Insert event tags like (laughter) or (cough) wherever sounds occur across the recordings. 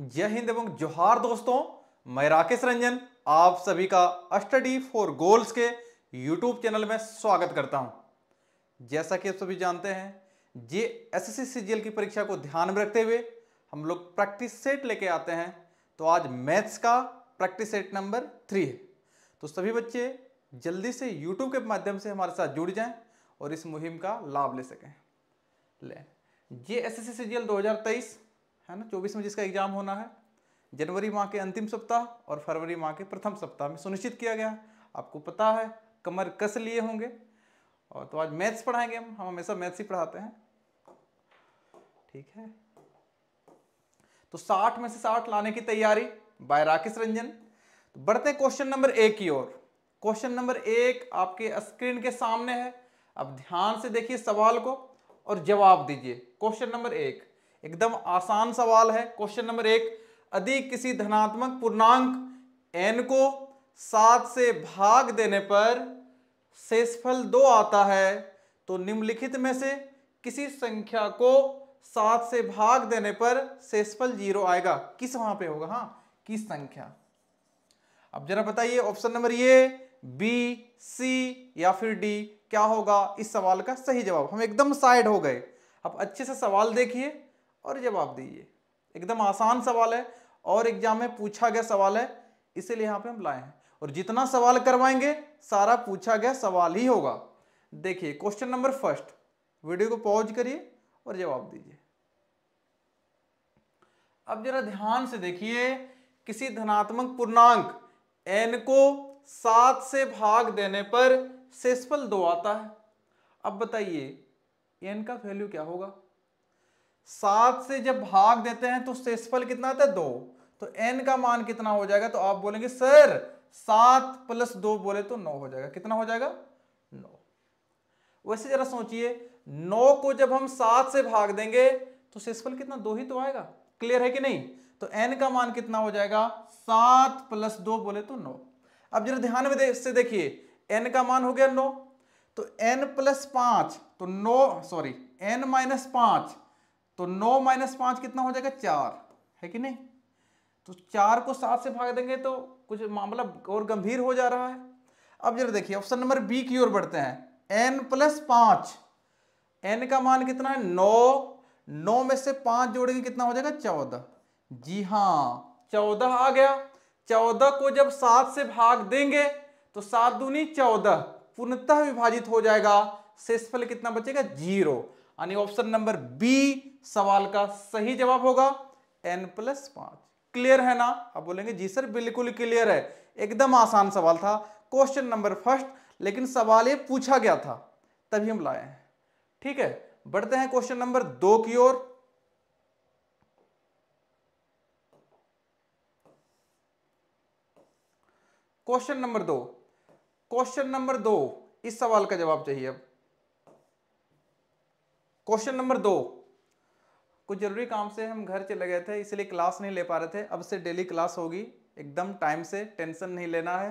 जय हिंद एवं जोहार दोस्तों मैं राकेश रंजन आप सभी का स्टडी फॉर गोल्स के यूट्यूब चैनल में स्वागत करता हूं जैसा कि आप सभी जानते हैं जे एस एस सी की परीक्षा को ध्यान में रखते हुए हम लोग प्रैक्टिस सेट लेके आते हैं तो आज मैथ्स का प्रैक्टिस सेट नंबर थ्री है तो सभी बच्चे जल्दी से यूट्यूब के माध्यम से हमारे साथ जुड़ जाएं और इस मुहिम का लाभ ले सकें ले जे एस एस सी तेईस है ना चौबीस में जिसका एग्जाम होना है जनवरी माह के अंतिम सप्ताह और फरवरी माह के प्रथम सप्ताह में सुनिश्चित किया गया आपको पता है कमर कस लिए होंगे और तो आज मैथ्स पढ़ाएंगे हम हम हमेशा मैथ्स ही पढ़ाते हैं ठीक है तो 60 में से 60 लाने की तैयारी बाय राकेश रंजन तो बढ़ते क्वेश्चन नंबर एक की ओर क्वेश्चन नंबर एक आपके स्क्रीन के सामने है अब ध्यान से देखिए सवाल को और जवाब दीजिए क्वेश्चन नंबर एक एकदम आसान सवाल है क्वेश्चन नंबर एक यदि किसी धनात्मक पूर्णांक एन को सात से भाग देने पर शेषफल दो आता है तो निम्नलिखित में से किसी संख्या को सात से भाग देने पर शेषफल जीरो आएगा किस वहां पे होगा हाँ किस संख्या अब जरा बताइए ऑप्शन नंबर ये बी सी या फिर डी क्या होगा इस सवाल का सही जवाब हम एकदम साइड हो गए अब अच्छे से सवाल देखिए और जवाब दीजिए एकदम आसान सवाल है और एग्जाम में पूछा गया सवाल है इसीलिए यहाँ पे हम लाए हैं और जितना सवाल करवाएंगे सारा पूछा गया सवाल ही होगा देखिए क्वेश्चन नंबर फर्स्ट वीडियो को पॉज करिए और जवाब दीजिए अब जरा ध्यान से देखिए किसी धनात्मक पूर्णांक एन को सात से भाग देने पर शेषफल दो आता है अब बताइए एन का वैल्यू क्या होगा सात से जब भाग देते हैं तो शेषफल कितना आता है दो तो एन का मान कितना हो जाएगा तो आप बोलेंगे सर सात प्लस दो बोले तो नौ हो जाएगा कितना हो जाएगा नौ वैसे जरा सोचिए नौ को जब हम सात से भाग देंगे तो शेषफल कितना दो ही तो आएगा क्लियर है कि नहीं तो एन का मान कितना हो जाएगा सात प्लस दो बोले तो नौ अब जरा ध्यान में दे, से देखिए एन का मान हो गया नौ तो एन प्लस पांच तो नौ सॉरी एन माइनस पांच तो नौ माइनस पांच कितना हो जाएगा चार है कि नहीं तो चार को सात से भाग देंगे तो कुछ मामला और गंभीर हो जा रहा है अब जरा देखिए ऑप्शन नंबर बी की ओर बढ़ते हैं एन प्लस पांच एन का मान कितना है नौ नौ में से पांच जोड़ेंगे कितना हो जाएगा चौदह जी हाँ चौदह आ गया चौदह को जब सात से भाग देंगे तो सात दूनी चौदह पूर्णतः विभाजित हो जाएगा शेषफल कितना बचेगा जीरो यानी ऑप्शन नंबर बी सवाल का सही जवाब होगा एन प्लस पांच क्लियर है ना आप बोलेंगे जी सर बिल्कुल क्लियर है एकदम आसान सवाल था क्वेश्चन नंबर फर्स्ट लेकिन सवाल ये पूछा गया था तभी हम लाए हैं ठीक है बढ़ते हैं क्वेश्चन नंबर दो की ओर क्वेश्चन नंबर दो क्वेश्चन नंबर दो इस सवाल का जवाब चाहिए अब क्वेश्चन नंबर दो कुछ ज़रूरी काम से हम घर चले गए थे इसलिए क्लास नहीं ले पा रहे थे अब से डेली क्लास होगी एकदम टाइम से टेंशन नहीं लेना है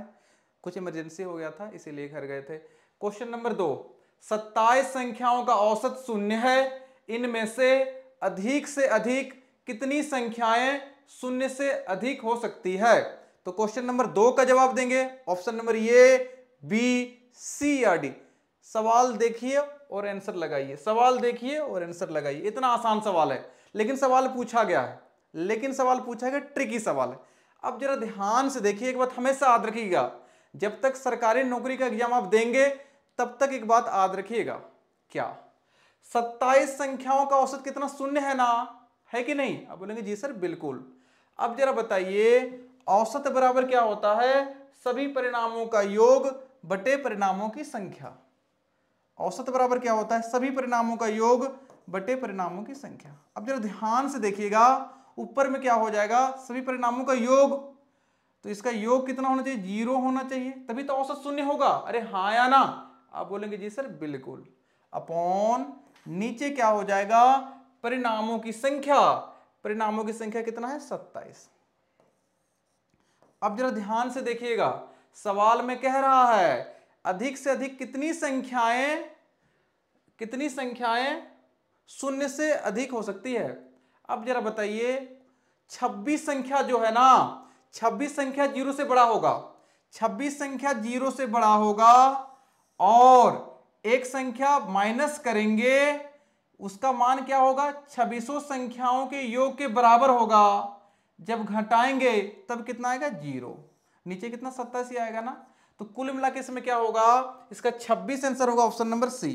कुछ इमरजेंसी हो गया था इसीलिए घर गए थे क्वेश्चन नंबर दो सत्ताईस संख्याओं का औसत शून्य है इनमें से अधिक से अधिक कितनी संख्याएं शून्य से अधिक हो सकती है तो क्वेश्चन नंबर दो का जवाब देंगे option number A B C या डी सवाल देखिए और आंसर लगाइए सवाल देखिए और आंसर लगाइए इतना आसान सवाल है लेकिन सवाल पूछा गया है लेकिन सवाल पूछा गया ट्रिकी सवाल है अब जरा ध्यान से देखिए एक बात हमेशा याद रखिएगा जब तक सरकारी नौकरी का एग्जाम आप देंगे तब तक एक बात याद रखिएगा क्या सत्ताईस संख्याओं का औसत कितना शून्य है ना है कि नहीं अब बोलेंगे जी सर बिल्कुल अब जरा बताइए औसत बराबर क्या होता है सभी परिणामों का योग बटे परिणामों की संख्या औसत बराबर क्या होता है सभी परिणामों का योग बटे परिणामों की संख्या अब जरा ध्यान से देखिएगा ऊपर में क्या हो जाएगा सभी परिणामों का योग तो इसका योग कितना होना चाहिए जीरो होना चाहिए तभी तो औसत शून्य होगा अरे हाँ या ना आप बोलेंगे जी सर बिल्कुल अपॉन नीचे क्या हो जाएगा परिणामों की संख्या परिणामों की संख्या कितना है सत्ताईस अब जरा ध्यान से देखिएगा सवाल में कह रहा है अधिक से अधिक कितनी संख्याएं कितनी संख्याएं शून्य से अधिक हो सकती है अब जरा बताइए 26 संख्या जो है ना 26 संख्या जीरो से बड़ा होगा 26 संख्या जीरो से बड़ा होगा और एक संख्या माइनस करेंगे उसका मान क्या होगा छब्बीसों संख्याओं के योग के बराबर होगा जब घटाएंगे तब कितना आएगा जीरो नीचे कितना सत्तासी आएगा ना तो कुल मिला के इसमें क्या होगा इसका 26 आंसर होगा option number C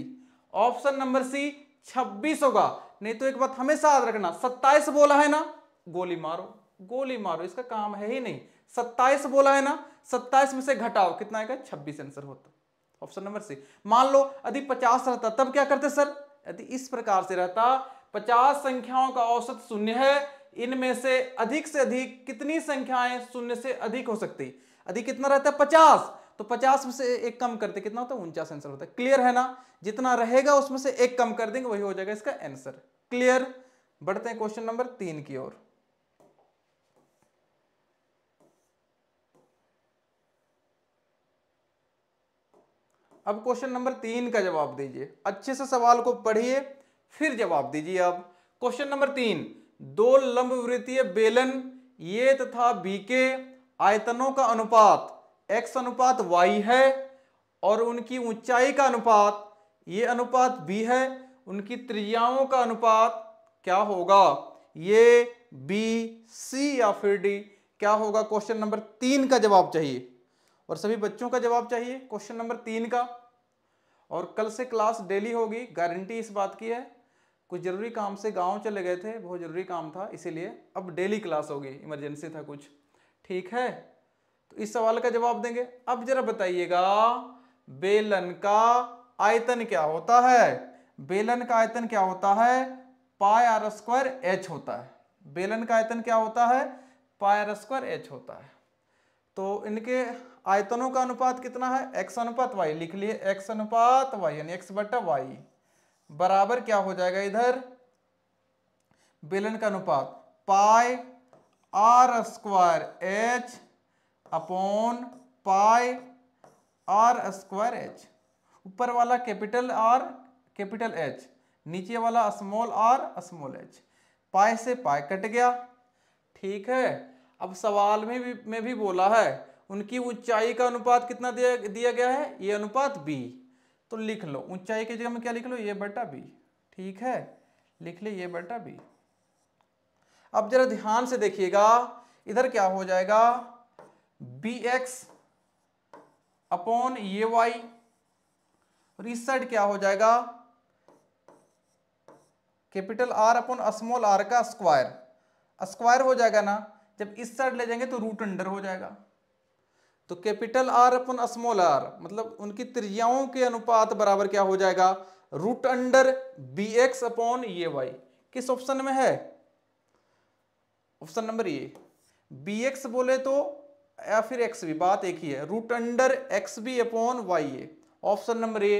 option number C 26 होगा नहीं तो एक बात हमेशा याद रखना 27 बोला है ना गोली मारो गोली मारो इसका काम है ही नहीं 27 बोला है ना 27 में से घटाओ कितना आएगा 26 आंसर होता ऑप्शन नंबर सी मान लो यदि 50 रहता तब क्या करते सर यदि इस प्रकार से रहता पचास संख्याओं का औसत शून्य है इनमें से अधिक से अधिक कितनी संख्याएं शून्य से अधिक हो सकती अधिक कितना रहता है पचास तो पचास में से एक कम करते कितना होता है उनचास आंसर होता है क्लियर है ना जितना रहेगा उसमें से एक कम कर देंगे वही हो जाएगा इसका आंसर क्लियर बढ़ते हैं क्वेश्चन नंबर तीन की ओर अब क्वेश्चन नंबर तीन का जवाब दीजिए अच्छे से सवाल को पढ़िए फिर जवाब दीजिए अब क्वेश्चन नंबर तीन दो लंबवृत्तीय बेलन ये तथा बीके आयतनों का अनुपात एक्स अनुपात वाई है और उनकी ऊंचाई का अनुपात ये अनुपात बी है उनकी त्रियाओं का अनुपात क्या होगा ये बी सी या फिर डी क्या होगा क्वेश्चन नंबर तीन का जवाब चाहिए और सभी बच्चों का जवाब चाहिए क्वेश्चन नंबर तीन का और कल से क्लास डेली होगी गारंटी इस बात की है कुछ ज़रूरी काम से गांव चले गए थे बहुत ज़रूरी काम था इसीलिए अब डेली क्लास होगी इमरजेंसी था कुछ ठीक है तो इस सवाल का जवाब देंगे अब जरा बताइएगा बेलन का आयतन क्या होता है बेलन का आयतन क्या होता है पाई आर स्क्वायर एच होता है बेलन का आयतन क्या होता है पाई आर स्क्वायर एच होता है तो इनके आयतनों का अनुपात कितना है एक्स अनुपात वाई लिख लिए एक्स अनुपात वाई यानी एक्स बटा वाई बराबर क्या हो जाएगा इधर बेलन का अनुपात pi R square H upon pi R square H ऊपर वाला कैपिटल आर कैपिटल एच नीचे वाला स्मॉल आर स्मॉल एच पाए से पाए कट गया ठीक है अब सवाल में भी में भी बोला है उनकी ऊंचाई का अनुपात कितना दिया दिया गया है ये अनुपात बी तो लिख लो ऊंचाई की जगह में क्या लिख लो ये बटा बी ठीक है लिख ले ये बटा बी अब जरा ध्यान से देखिएगा इधर क्या हो जाएगा बी एक्स अपॉन ये वाई और इस साइड क्या हो जाएगा capital R upon small R का स्क्वायर स्क्वायर हो जाएगा ना जब इस साइड ले जाएंगे तो रूट अंडर हो जाएगा तो capital R upon small R मतलब उनकी त्रिज्याओं के अनुपात बराबर क्या हो जाएगा root under B X upon ये वाई किस ऑप्शन में है ऑप्शन नंबर ये बी एक्स बोले तो या फिर एक्स भी बात एक ही है root under X B upon Y A option number A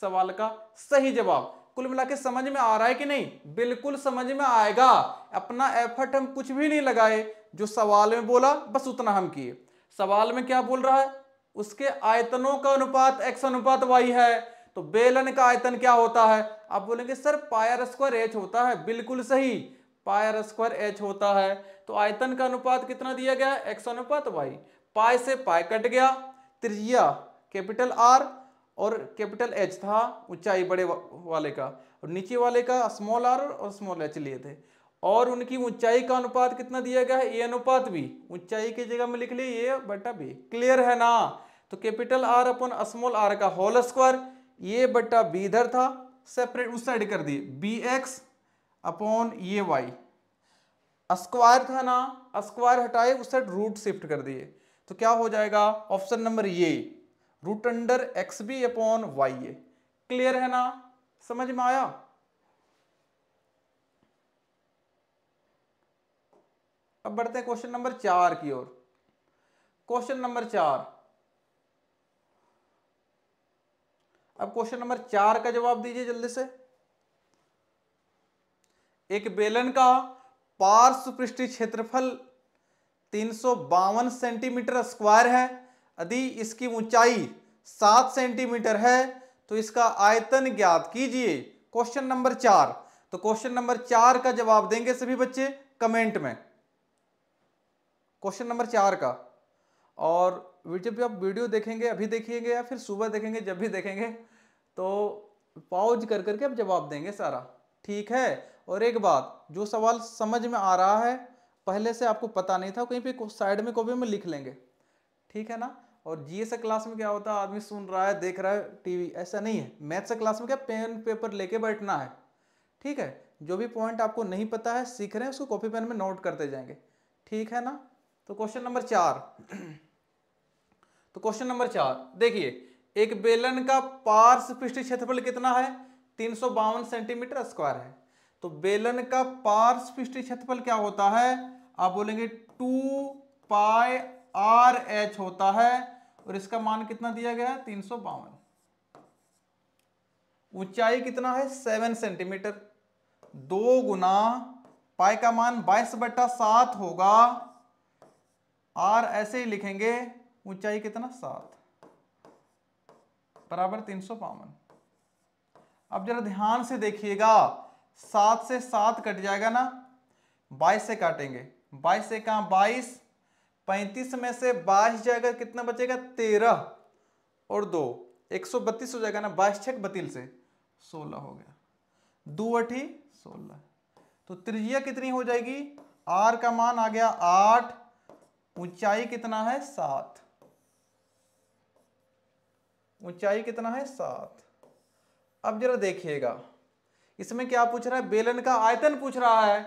सवाल का सही जवाब कुल मिला के समझ में आ रहा है कि नहीं बिल्कुल समझ में आएगा अपना एफर्ट हम कुछ भी नहीं लगाए जो सवाल में बोला बस उतना हम किए सवाल में क्या बोल रहा है उसके आयतनों का अनुपात एक्स अनुपात वाई है तो बेलन का आयतन क्या होता है आप बोलेंगे सर पायर स्क्वायर एच होता है बिल्कुल सही पायर स्क्वायर एच होता है तो आयतन का अनुपात कितना दिया गया एक्स अनुपात वाई पाए से पाए कट गया त्रिज्या कैपिटल आर और कैपिटल एच था ऊंचाई बड़े वाले का और नीचे वाले का स्मॉल आर और स्मॉल एच लिए थे और उनकी ऊंचाई का अनुपात कितना दिया गया है ए अनुपात भी ऊंचाई की जगह में लिख लिया ये बटा बी क्लियर है ना तो capital R upon small R का होल स्क्वायर ये बटा बी इधर था सेपरेट उस साइड कर दिए बी एक्स अपॉन ये वाई स्क्वायर था ना स्क्वायर हटाए उससे रूट शिफ्ट कर दिए तो क्या हो जाएगा option number A root under X B upon Y A clear है ना समझ में आया अब बढ़ते हैं क्वेश्चन नंबर चार की ओर क्वेश्चन नंबर चार अब क्वेश्चन नंबर चार का जवाब दीजिए जल्दी से एक बेलन का पार्श्व पृष्ठी क्षेत्रफल तीन सेंटीमीटर स्क्वायर है यदि इसकी ऊंचाई सात सेंटीमीटर है तो इसका आयतन ज्ञात कीजिए क्वेश्चन नंबर चार तो क्वेश्चन नंबर चार का जवाब देंगे सभी बच्चे कमेंट में क्वेश्चन नंबर चार का और जब भी आप वीडियो देखेंगे अभी देखेंगे या फिर सुबह देखेंगे जब भी देखेंगे तो पॉज कर करके आप जवाब देंगे सारा ठीक है और एक बात जो सवाल समझ में आ रहा है पहले से आपको पता नहीं था कहीं पे साइड में कॉपी में लिख लेंगे ठीक है ना और जीएस क्लास में क्या होता है आदमी सुन रहा है देख रहा है टीवी ऐसा नहीं है मैथ्स क्लास में क्या पेन पेपर लेके बैठना है ठीक है जो भी पॉइंट आपको नहीं पता है सीख रहे हैं उसको कॉपी पेन में नोट करते जाएंगे ठीक है ना तो क्वेश्चन नंबर चार तो क्वेश्चन नंबर चार देखिए एक बेलन का पार्श पृष्ठ क्षेत्रफल कितना है तीन सेंटीमीटर स्क्वायर है तो बेलन का पार्श्व क्षेत्रफल क्या होता है आप बोलेंगे टू पाई आर एच होता है और इसका मान कितना दिया गया है तीन सौ बावन ऊंचाई कितना है सेवन सेंटीमीटर दो गुना पाई का मान बाईस बट्टा सात होगा आर ऐसे ही लिखेंगे ऊंचाई कितना सात बराबर तीन सौ बावन अब जरा ध्यान से देखिएगा सात से सात कट जाएगा ना बाईस से काटेंगे बाईस से कहा बाईस पैंतीस में से बाईस जाएगा कितना बचेगा तेरह और दो एक सौ बत्तीस हो जाएगा ना बाईस छक बतील से सोलह हो गया दो अठी सोलह तो त्रिज्या कितनी हो जाएगी आर का मान आ गया आठ ऊंचाई कितना है सात ऊंचाई कितना है सात अब जरा देखिएगा इसमें क्या पूछ रहा है बेलन का आयतन पूछ रहा है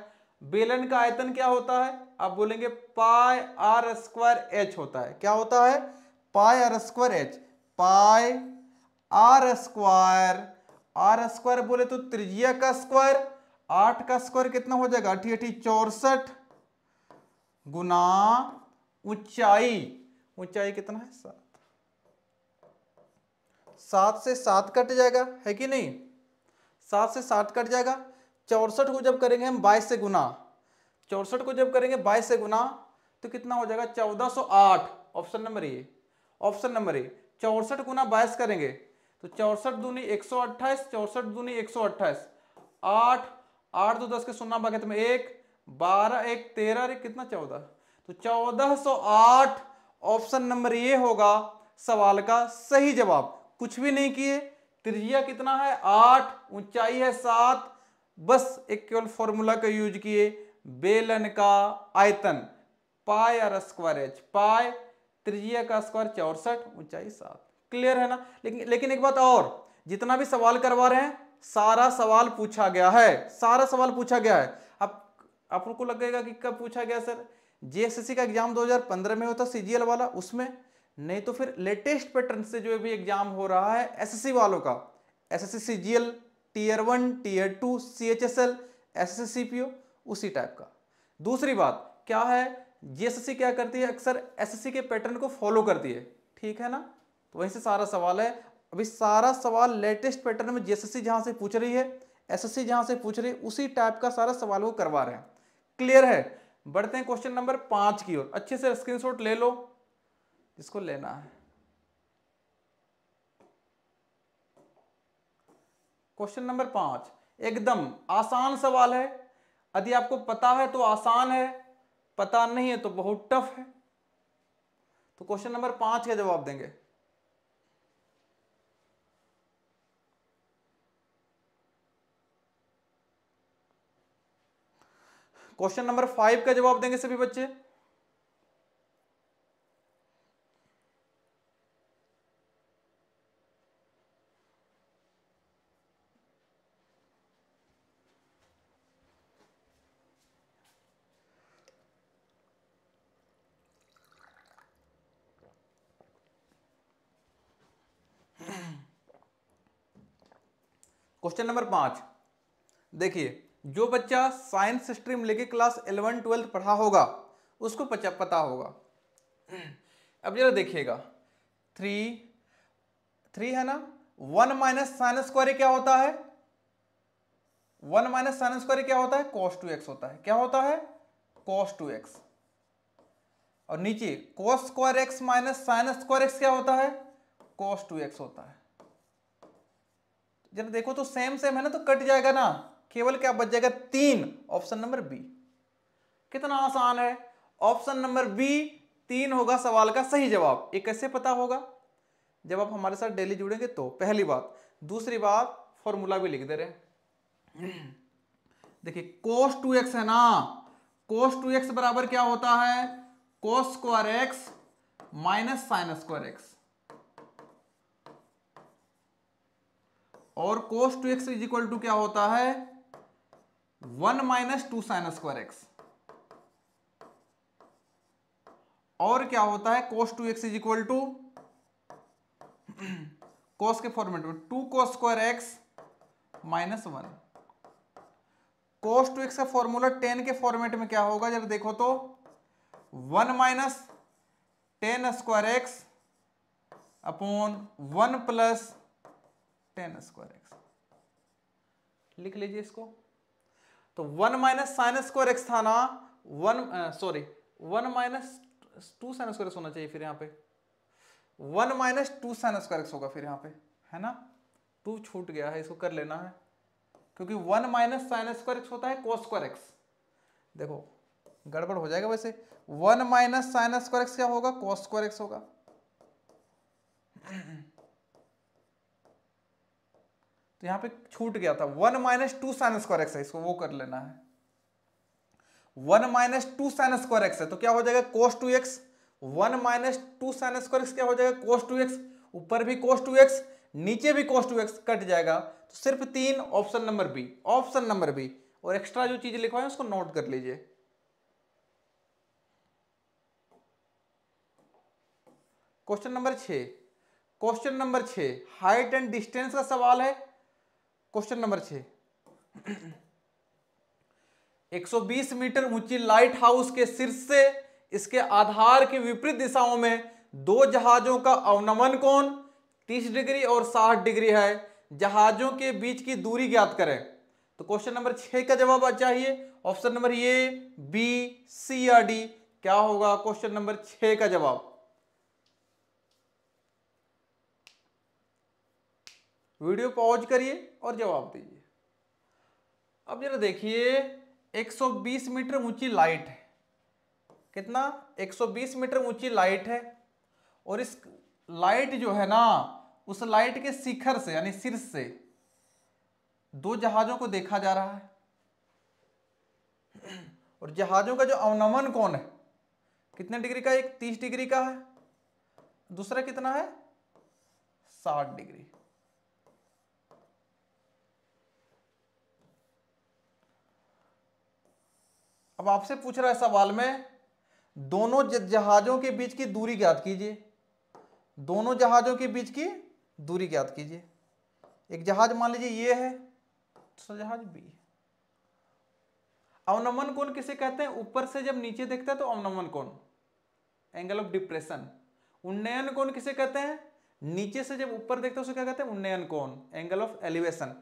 बेलन का आयतन क्या होता है आप बोलेंगे पाई आर स्क्वायर एच होता है क्या होता है pi R square H pi R square R square बोले तो त्रिज्या का स्क्वायर आठ का स्क्वायर कितना हो जाएगा अठी अठी चौसठ गुना ऊंचाई ऊंचाई कितना है सर सात से सात कट जाएगा है कि नहीं सात से सात कट जाएगा चौसठ को जब करेंगे हम बाईस से गुना चौसठ को जब करेंगे बाईस से गुना तो कितना हो जाएगा चौदह सौ आठ option number A option number A चौसठ गुना बाईस करेंगे तो चौसठ दूनी एक सौ अट्ठाईस चौसठ दूनी एक सौ अट्ठाईस आठ आठ दो दस के सुनना बाकी तुम्हें तो एक बारह एक तेरह कितना चौदह तो चौदह सौ आठ ऑप्शन नंबर ए होगा सवाल का सही जवाब कुछ भी नहीं किए त्रिज्या कितना है आठ ऊंचाई है सात बस एक केवल फॉर्मूला का यूज किए बेलन का आयतन पाए और स्क्वायर एच पाए त्रिज्या का स्क्वायर चौसठ ऊंचाई सात क्लियर है ना लेकिन लेकिन एक बात और जितना भी सवाल करवा रहे हैं सारा सवाल पूछा गया है सारा सवाल पूछा गया है अब आप, आपको लगेगा कि कब पूछा गया सर जीएसएससी का एग्जाम 2015 में होता सीजीएल वाला उसमें नहीं तो फिर लेटेस्ट पैटर्न से जो भी एग्जाम हो रहा है एसएससी वालों का SSC CGL tier one tier two C H S L S S उसी टाइप का दूसरी बात क्या है जीएसएससी क्या करती है अक्सर एसएससी के पैटर्न को फॉलो करती है ठीक है ना तो वहीं से सारा सवाल है अभी सारा सवाल लेटेस्ट पैटर्न में जीएसएससी जहां से पूछ रही है एसएससी जहां से पूछ रही है उसी टाइप का सारा सवाल वो करवा रहे हैं क्लियर है बढ़ते हैं क्वेश्चन नंबर पाँच की ओर अच्छे से स्क्रीनशॉट ले लो जिसको लेना है क्वेश्चन नंबर पांच एकदम आसान सवाल है यदि आपको पता है तो आसान है पता नहीं है तो बहुत टफ है तो क्वेश्चन नंबर पांच का जवाब देंगे क्वेश्चन नंबर फाइव का जवाब देंगे सभी बच्चे क्वेश्चन नंबर पांच देखिए जो बच्चा साइंस स्ट्रीम लेके क्लास इलेवन ट्वेल्थ पढ़ा होगा उसको पता होगा अब जरा देखिएगा थ्री थ्री है ना वन माइनस साइन स्क्वायर क्या होता है वन माइनस साइन स्क्वायर क्या होता है कॉस टू एक्स होता है क्या होता है कॉस टू एक्स और नीचे cos square X minus sine square X क्या होता है कॉस टू एक्स होता है जरा देखो तो सेम सेम है ना तो कट जाएगा ना केवल क्या बच जाएगा तीन ऑप्शन नंबर बी कितना आसान है ऑप्शन नंबर बी तीन होगा सवाल का सही जवाब ये कैसे पता होगा जब आप हमारे साथ डेली जुड़ेंगे तो पहली बात दूसरी बात फॉर्मूला भी लिख दे रहे देखिए कोस टू एक्स है ना कोस टू एक्स बराबर क्या होता है cos square X minus sine square X और cos two X is equal to क्या होता है one minus two sine square X और क्या होता है cos two X is equal to cos के फॉर्मेट में two cos square X minus one cos two X का फॉर्मूला टेन के फॉर्मेट में क्या होगा जरा देखो तो one minus tan square X upon one plus ten square X लिख लीजिए इसको तो one minus sine square X था ना one sorry one minus two sine square X होना चाहिए फिर यहां पे one minus two sine square X होगा फिर यहां पे है ना टू छूट गया है इसको कर लेना है क्योंकि one minus sine square X होता है कोस स्क्वायर एक्स देखो गड़बड़ हो जाएगा वैसे one minus sine square X क्या होगा कोस स्क्वायर एक्स होगा तो यहां पे छूट गया था one minus two sine square X है इसको वो कर लेना है one minus two sine square X है तो क्या हो जाएगा cos two X one minus two sine square X क्या हो जाएगा कोस टू एक्स ऊपर भी कोस टू एक्स नीचे भी कोस टू एक्स कट जाएगा तो सिर्फ तीन option number B option number B और एक्स्ट्रा जो चीज़ है उसको नोट कर लीजिए क्वेश्चन नंबर छ क्वेश्चन नंबर छे हाइट एंड डिस्टेंस का सवाल है क्वेश्चन नंबर छ 120 मीटर ऊंची लाइट हाउस के शीर्ष से इसके आधार के विपरीत दिशाओं में दो जहाजों का अवनमन कोण 30 डिग्री और 60 डिग्री है जहाजों के बीच की दूरी ज्ञात करें तो क्वेश्चन नंबर छ का जवाब चाहिए ऑप्शन नंबर ये बी सी या डी क्या होगा क्वेश्चन नंबर छह का जवाब वीडियो पॉज करिए और जवाब दीजिए अब जरा देखिए 120 मीटर ऊंची लाइट है कितना 120 मीटर ऊंची लाइट है और इस लाइट जो है ना उस लाइट के शिखर से यानी सिर से दो जहाजों को देखा जा रहा है और जहाजों का जो अवनमन कौन है कितने डिग्री का एक 30 डिग्री का है दूसरा कितना है 60 डिग्री अब आपसे पूछ रहा है सवाल में दोनों जहाजों के बीच की दूरी ज्ञात कीजिए दोनों जहाजों के बीच की दूरी ज्ञात कीजिए एक जहाज मान लीजिए ये है दूसरा जहाज बी है अवनमन कोण किसे कहते हैं ऊपर से जब नीचे देखता है तो अवनमन कोण एंगल ऑफ डिप्रेशन उन्नयन कोण किसे कहते हैं नीचे से जब ऊपर देखते हैं उसे क्या कहते हैं उन्नयन कोण एंगल ऑफ एलिवेशन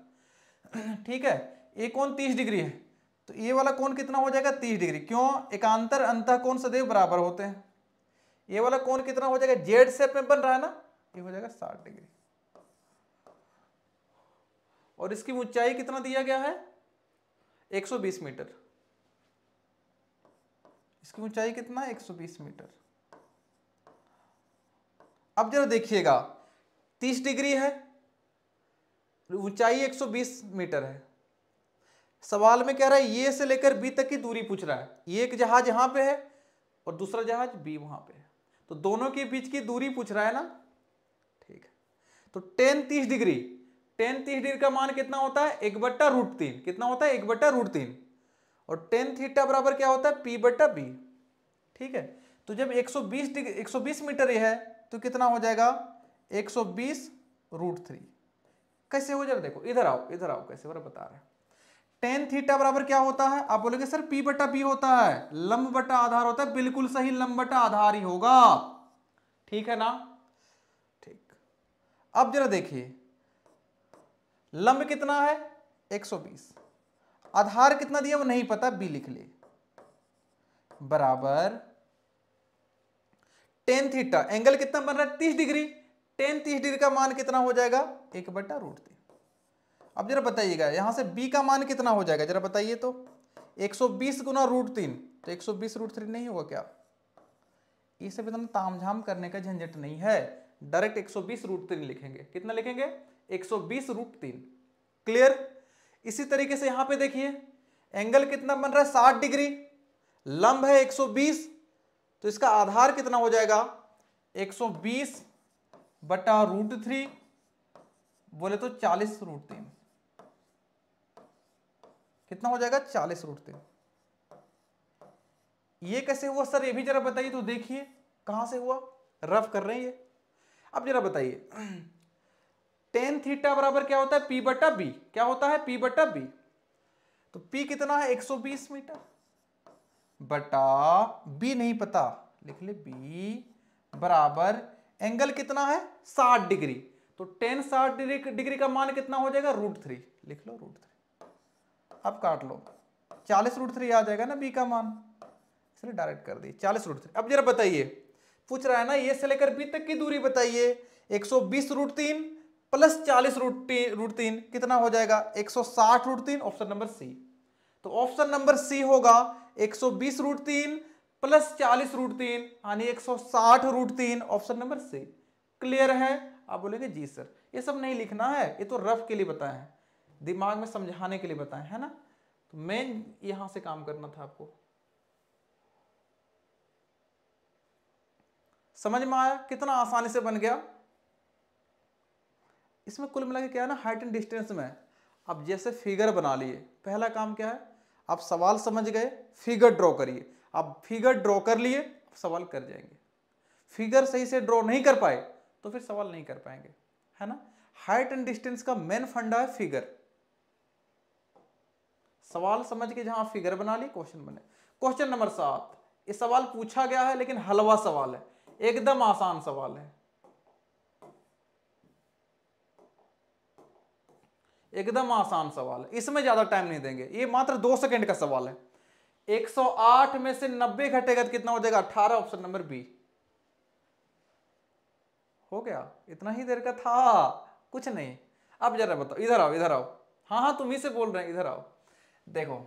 (clears throat) ठीक है ये कोण तीस डिग्री है तो ये वाला कौन कितना हो जाएगा तीस डिग्री क्यों एकांतर अंत कौन सदैव बराबर होते हैं ये वाला कौन कितना हो जाएगा जेड सेप में बन रहा है ना ये हो जाएगा साठ डिग्री और इसकी ऊंचाई कितना दिया गया है 120 मीटर इसकी ऊंचाई कितना है 120 मीटर अब जरा देखिएगा 30 डिग्री है ऊंचाई 120 मीटर है सवाल में कह रहा है ये से लेकर बी तक की दूरी पूछ रहा है ये एक जहाज यहां पे है और दूसरा जहाज बी वहां पे है तो दोनों के बीच की दूरी पूछ रहा है ना ठीक है तो टेन तीस डिग्री टेन तीस डिग्री का मान कितना होता है एक बट्टा रूट तीन कितना होता है एक बट्टा रूट तीन और टेन थीटा बराबर क्या होता है पी बट्टा बी ठीक है तो जब बीस डिग्री बीस मीटर यह है तो कितना हो जाएगा एक सौ बीस रूट थ्री कैसे हो जाएगा देखो इधर आओ इधर आओ कैसे बरा बता रहे हैं टेन थीटा बराबर क्या होता है आप बोलेंगे सर पी बटा पी होता है लंब बटा आधार होता है बिल्कुल सही लंब बटा आधार ही होगा ठीक है ना ठीक अब जरा देखिए लंब कितना है 120 आधार कितना दिया वो नहीं पता बी लिख ले बराबर टेन थीटा एंगल कितना बन रहा है तीस डिग्री टेन तीस डिग्री का मान कितना हो जाएगा एक बटा रूट तीन अब जरा बताइएगा यहाँ से b का मान कितना हो जाएगा जरा बताइए तो 120 गुना रूट तीन तो बीस रूट थ्री नहीं होगा क्या ये e सब इतना तामझाम करने का झंझट नहीं है डायरेक्ट बीस रूट तीन लिखेंगे कितना लिखेंगे बीस रूट तीन क्लियर इसी तरीके से यहाँ पे देखिए एंगल कितना बन रहा है साठ डिग्री लंब है 120 तो इसका आधार कितना हो जाएगा 120 बटा रूट थ्री बोले तो 40 रूट तीन कितना हो जाएगा चालीस रूट तीन ये कैसे हुआ सर ये भी जरा बताइए तो देखिए कहां से हुआ रफ कर रहे हैं ये अब जरा बताइए टेन थीटा बराबर क्या होता है पी बटा बी क्या होता है पी बटा बी तो पी कितना है 120 मीटर बटा बी नहीं पता लिख ले बी बराबर एंगल कितना है 60 डिग्री तो टेन 60 डिग्री का मान कितना हो जाएगा रूट थ्री लिख लो रूट थ्री अब काट लो चालीस रूट थ्री आ जाएगा ना बी का मान इसलिए डायरेक्ट कर दिए चालीस रूट थ्री अब जरा बताइए पूछ रहा है ना ये से लेकर बी तक की दूरी बताइए एक सौ बीस रूट तीन प्लस चालीस रूट तीन रूट तीन कितना हो जाएगा एक सौ साठ रूट तीन ऑप्शन नंबर सी तो ऑप्शन नंबर सी होगा एक सौ बीस रूट तीन प्लस चालीस रूट तीन यानी एक सौ साठ रूट तीन ऑप्शन नंबर सी क्लियर है आप बोलेंगे जी सर ये सब नहीं लिखना है ये तो रफ के लिए बताए हैं दिमाग में समझाने के लिए बताएं है ना तो मेन यहां से काम करना था आपको समझ में आया कितना आसानी से बन गया इसमें कुल मिला के क्या है ना हाइट एंड डिस्टेंस में अब जैसे फिगर बना लिए पहला काम क्या है आप सवाल समझ गए फिगर ड्रॉ करिए आप फिगर ड्रॉ कर लिए सवाल कर जाएंगे फिगर सही से ड्रॉ नहीं कर पाए तो फिर सवाल नहीं कर पाएंगे है ना हाइट एंड डिस्टेंस का मेन फंडा है फिगर सवाल समझ के जहां फिगर बना ली क्वेश्चन बने क्वेश्चन नंबर सात इस सवाल पूछा गया है लेकिन हलवा सवाल है एकदम आसान सवाल है एकदम आसान सवाल है इसमें ज्यादा टाइम नहीं देंगे ये मात्र दो सेकंड का सवाल है 108 में से 90 घटेगा तो कितना हो जाएगा 18 ऑप्शन नंबर बी हो गया इतना ही देर का था कुछ नहीं अब जरा बताओ इधर आओ इधर आओ हाँ हाँ तुम ही से बोल रहे हैं इधर आओ देखो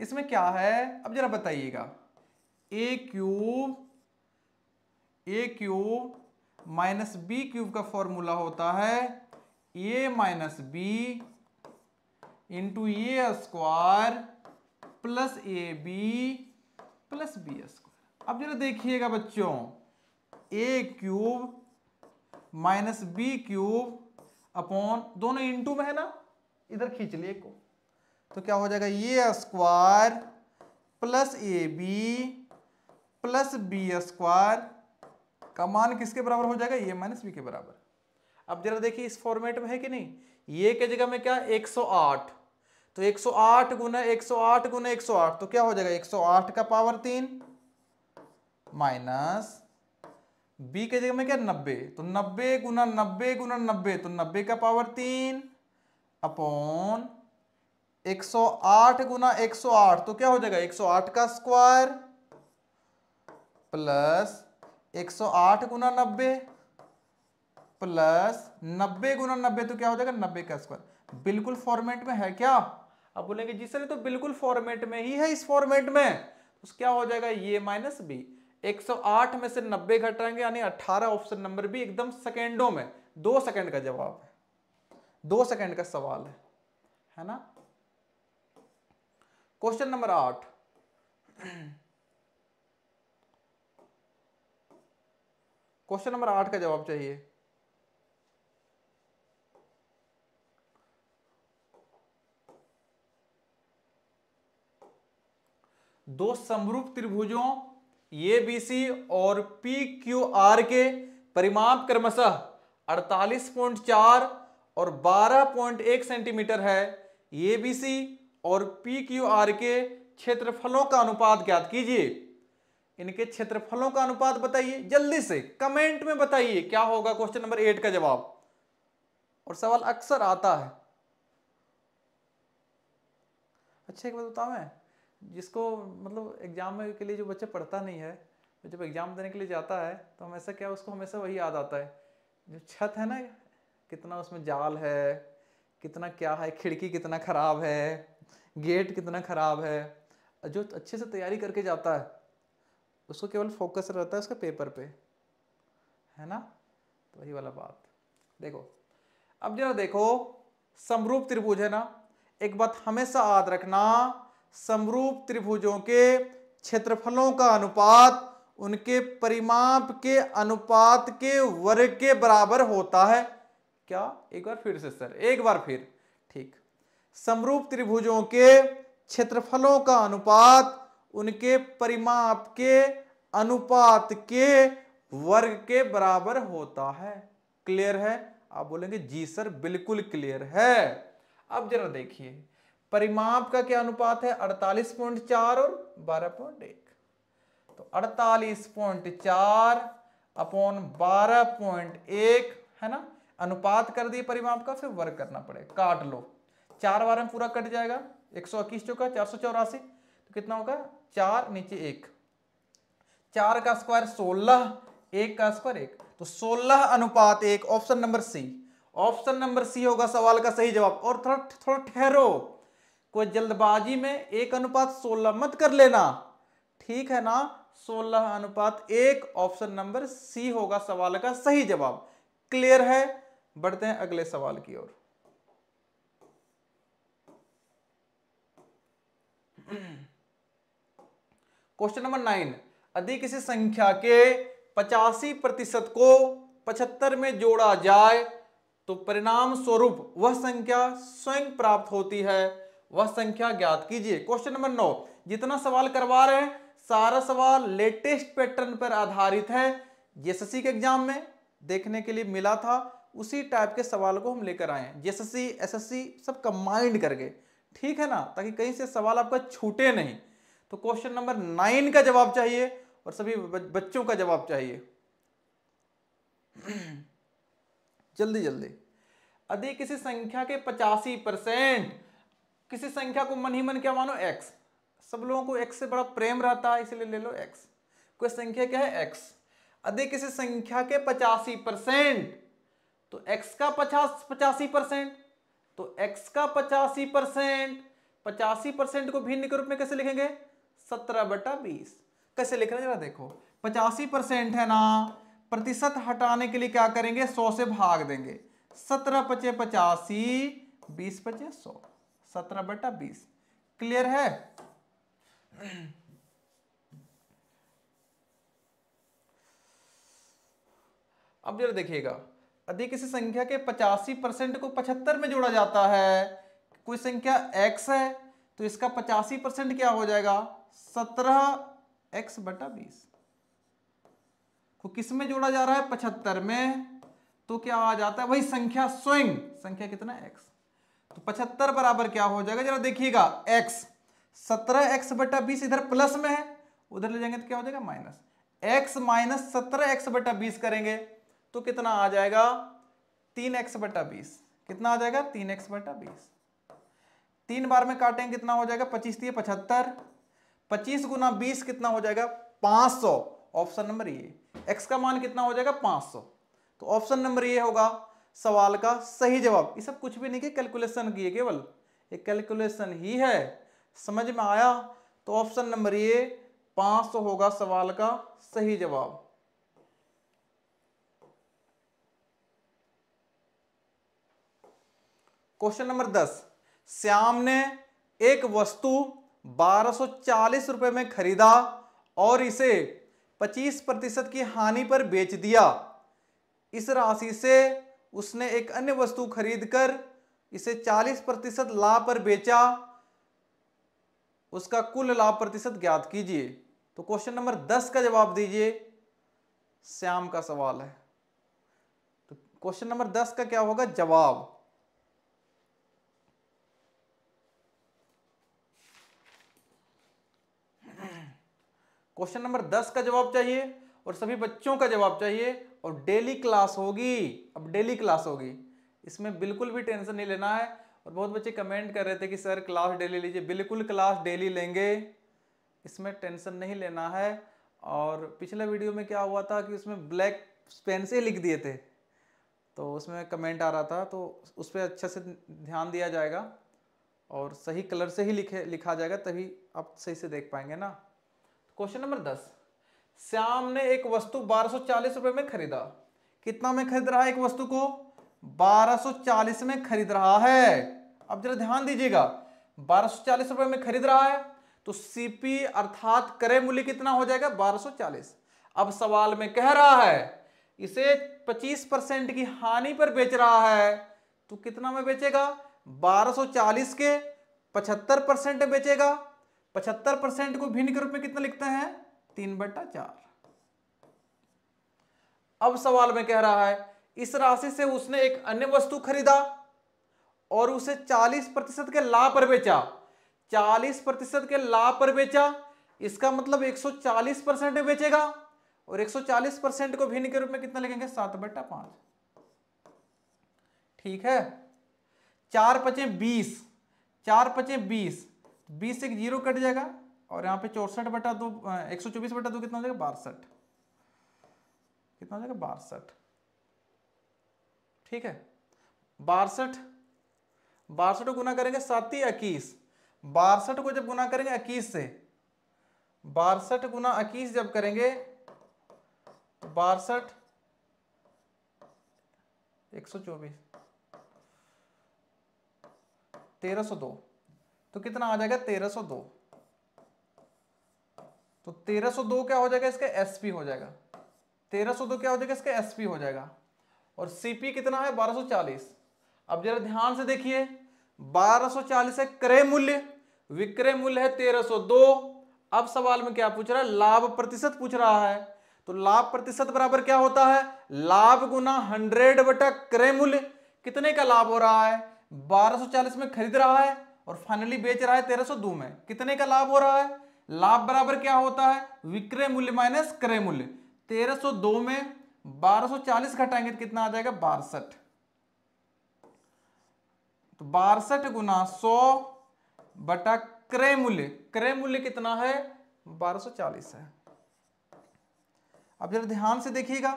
इसमें क्या है अब जरा बताइएगा A cube A cube minus B cube का फॉर्मूला होता है A minus B into A square plus A B plus B square अब जरा देखिएगा बच्चों A cube minus B cube upon दोनों इंटू में है ना इधर खींच लिए को तो क्या हो जाएगा A square plus A B plus B square का मान किसके बराबर हो जाएगा ये माइनस बी के बराबर अब जरा देखिए इस फॉर्मेट में है कि नहीं ये के जगह में क्या 108 तो 108 गुना एक गुना आठ तो क्या हो जाएगा 108 का पावर तीन माइनस बी के जगह में क्या नब्बे तो नब्बे गुना नब्बे गुना नब्बे तो नब्बे का पावर तीन अपॉन 108 गुना 108 तो क्या हो जाएगा 108 का स्क्वायर प्लस 108 गुना नब्बे प्लस नब्बे गुना नब्बे तो क्या हो जाएगा नब्बे का स्क्वायर बिल्कुल फॉर्मेट में है क्या अब बोलेंगे जी सर तो बिल्कुल फॉर्मेट में ही है इस फॉर्मेट में तो क्या हो जाएगा ये माइनस बी 108 में से 90 घटाएंगे यानी 18 ऑप्शन नंबर भी एकदम सेकेंडों में दो सेकेंड का जवाब है दो सेकेंड का सवाल है है ना क्वेश्चन नंबर आठ क्वेश्चन नंबर आठ का जवाब चाहिए दो समरूप त्रिभुजों ए बी सी और पी क्यू आर के परिमाप क्रमशः 48.4 और 12.1 सेंटीमीटर है ए बी सी और पी क्यू आर के क्षेत्रफलों का अनुपात ज्ञात कीजिए इनके क्षेत्रफलों का अनुपात बताइए जल्दी से कमेंट में बताइए क्या होगा क्वेश्चन नंबर एट का जवाब और सवाल अक्सर आता है अच्छा एक बात बताओ मैं जिसको मतलब एग्जाम में के लिए जो बच्चा पढ़ता नहीं है तो जब एग्जाम देने के लिए जाता है तो हमेशा क्या उसको हमेशा वही याद आता है जो छत है ना कितना उसमें जाल है कितना क्या है खिड़की कितना खराब है गेट कितना ख़राब है जो अच्छे से तैयारी करके जाता है उसको केवल फोकस रहता है उसके पेपर पे है ना तो वही वाला बात देखो अब जरा देखो समरूप त्रिभुज है ना एक बात हमेशा याद रखना समरूप त्रिभुजों के क्षेत्रफलों का अनुपात उनके परिमाप के अनुपात के वर्ग के बराबर होता है क्या एक बार फिर से सर एक बार फिर ठीक समरूप त्रिभुजों के क्षेत्रफलों का अनुपात उनके परिमाप के अनुपात के वर्ग के बराबर होता है क्लियर है आप बोलेंगे जी सर बिल्कुल क्लियर है अब जरा देखिए परिमाप का क्या अनुपात है 48.4 और 12.1 तो 48.4 अपॉन 12.1 है ना अनुपात कर दिए परिमाप का फिर वर्ग करना पड़ेगा काट लो चार बार में पूरा कट जाएगा एक सौ इक्कीस चौका चार सौ चौरासी तो कितना होगा चार नीचे एक चार का स्क्वायर सोलह एक का स्क्वायर एक तो सोलह अनुपात एक option number C option number C होगा सवाल का सही जवाब और थोड़ा थोड़ा ठहरो कोई जल्दबाजी में एक अनुपात सोलह मत कर लेना ठीक है ना सोलह अनुपात एक ऑप्शन नंबर सी होगा सवाल का सही जवाब क्लियर है बढ़ते हैं अगले सवाल की ओर क्वेश्चन नंबर नाइन यदि किसी संख्या के पचासी प्रतिशत को पचहत्तर में जोड़ा जाए तो परिणाम स्वरूप वह संख्या स्वयं प्राप्त होती है वह संख्या ज्ञात कीजिए क्वेश्चन नंबर नौ जितना सवाल करवा रहे हैं सारा सवाल लेटेस्ट पैटर्न पर आधारित है जेएससी e के एग्जाम में देखने के लिए मिला था उसी टाइप के सवाल को हम लेकर आए हैं जेएससी एसएससी e, e सब कंबाइंड करके ठीक है ना ताकि कहीं से सवाल आपका छूटे नहीं तो क्वेश्चन नंबर नाइन का जवाब चाहिए और सभी बच्चों का जवाब चाहिए (clears throat) जल्दी जल्दी यदि किसी संख्या के पचासी परसेंट किसी संख्या को मन ही मन क्या मानो एक्स सब लोगों को एक्स से बड़ा प्रेम रहता है इसलिए ले लो एक्स कोई संख्या क्या है एक्स यदि किसी संख्या के पचासी परसेंट तो एक्स का पचास पचासी परसेंट तो x का पचासी परसेंट पचासी परसेंट को भिन्न के रूप में कैसे लिखेंगे सत्रह बटा बीस कैसे लिख रहे हैं जरा देखो पचासी परसेंट है ना प्रतिशत हटाने के लिए क्या करेंगे सौ से भाग देंगे सत्रह पचे पचासी बीस पचे सौ सत्रह बटा बीस क्लियर है अब जरा देखिएगा यदि किसी संख्या के पचासी परसेंट को पचहत्तर में जोड़ा जाता है कोई संख्या x है तो इसका पचासी परसेंट क्या हो जाएगा सत्रह एक्स बटा बीस को तो किस में जोड़ा जा रहा है पचहत्तर में तो क्या आ जाता है वही संख्या स्वयं संख्या कितना x तो पचहत्तर बराबर क्या हो जाएगा जरा देखिएगा x सत्रह एक्स बटा बीस इधर प्लस में है उधर ले जाएंगे तो क्या हो जाएगा माइनस x माइनस सत्रह एक्स बटा बीस करेंगे तो कितना आ जाएगा तीन एक्स बटा बीस कितना आ जाएगा तीन एक्स बटा बीस तीन बार में काटेंगे कितना हो जाएगा पच्चीस तीन पचहत्तर पच्चीस गुना बीस कितना हो जाएगा पाँच सौ ऑप्शन नंबर ये एक्स का मान कितना हो जाएगा पांच सौ तो ऑप्शन नंबर ये होगा सवाल का सही जवाब ये सब कुछ भी नहीं कि कैलकुलेशन की है केवल ये कैलकुलेशन ही है समझ में आया तो ऑप्शन नंबर ये पाँच सौ होगा सवाल का सही जवाब क्वेश्चन नंबर दस श्याम ने एक वस्तु बारह रुपए में खरीदा और इसे 25 प्रतिशत की हानि पर बेच दिया इस राशि से उसने एक अन्य वस्तु खरीदकर इसे 40 प्रतिशत लाभ पर बेचा उसका कुल लाभ प्रतिशत ज्ञात कीजिए तो क्वेश्चन नंबर दस का जवाब दीजिए श्याम का सवाल है तो क्वेश्चन नंबर दस का क्या होगा जवाब क्वेश्चन नंबर दस का जवाब चाहिए और सभी बच्चों का जवाब चाहिए और डेली क्लास होगी अब डेली क्लास होगी इसमें बिल्कुल भी टेंशन नहीं लेना है और बहुत बच्चे कमेंट कर रहे थे कि सर क्लास डेली लीजिए बिल्कुल क्लास डेली लेंगे इसमें टेंशन नहीं लेना है और पिछले वीडियो में क्या हुआ था कि उसमें ब्लैक पेन से लिख दिए थे तो उसमें कमेंट आ रहा था तो उस पर अच्छे से ध्यान दिया जाएगा और सही कलर से ही लिखे लिखा जाएगा तभी आप सही से देख पाएंगे ना क्वेश्चन नंबर दस श्याम ने एक वस्तु बारह सौ चालीस रुपए में खरीदा कितना में खरीद रहा है एक वस्तु को 1240 में खरीद रहा है अब जरा ध्यान दीजिएगा 1240 रुपए में खरीद रहा है तो सीपी अर्थात क्रय मूल्य कितना हो जाएगा 1240 अब सवाल में कह रहा है इसे 25 परसेंट की हानि पर बेच रहा है तो कितना में बेचेगा 1240 के 75 परसेंट बेचेगा पचहत्तर परसेंट को भिन्न के रूप में कितना लिखते हैं तीन बटा चार अब सवाल में कह रहा है इस राशि से उसने एक अन्य वस्तु खरीदा और उसे 40 प्रतिशत के लाभ पर बेचा 40 प्रतिशत के लाभ पर बेचा इसका मतलब 140 परसेंट बेचेगा और 140 परसेंट को भिन्न के रूप में कितना लिखेंगे सात बट्टा पांच ठीक है चार पचे बीस चार पचे बीस बीस एक जीरो कट जाएगा और यहाँ पे चौसठ बटा दो एक सौ चौबीस बटा दो कितना हो जाएगा बासठ कितना हो जाएगा बासठ ठीक है बासठ बासठ को गुना करेंगे सात ही इक्कीस बासठ को जब गुना करेंगे इक्कीस से बासठ गुना इक्कीस जब करेंगे बासठ एक सौ चौबीस तेरह सौ दो तो कितना आ जाएगा 1302 तो 1302 क्या हो जाएगा इसका एसपी हो जाएगा 1302 क्या हो जाएगा इसका एसपी हो जाएगा और सीपी कितना है 1240 अब जरा ध्यान से देखिए 1240 है क्रय मूल्य विक्रय मूल्य है 1302 अब सवाल में क्या पूछ रहा है लाभ प्रतिशत पूछ रहा है तो लाभ प्रतिशत बराबर क्या होता है लाभ गुना हंड्रेड बटा क्रय मूल्य कितने का लाभ हो रहा है 1240 में खरीद रहा है और फाइनली बेच रहा है तेरह दो में कितने का लाभ हो रहा है लाभ बराबर क्या होता है विक्रय मूल्य माइनस क्रय मूल्य 1302 में 1240 घटाएंगे तो कितना आ जाएगा बासठ तो बासठ गुना सौ बटा क्रय मूल्य क्रय मूल्य कितना है 1240 है अब जरा ध्यान से देखिएगा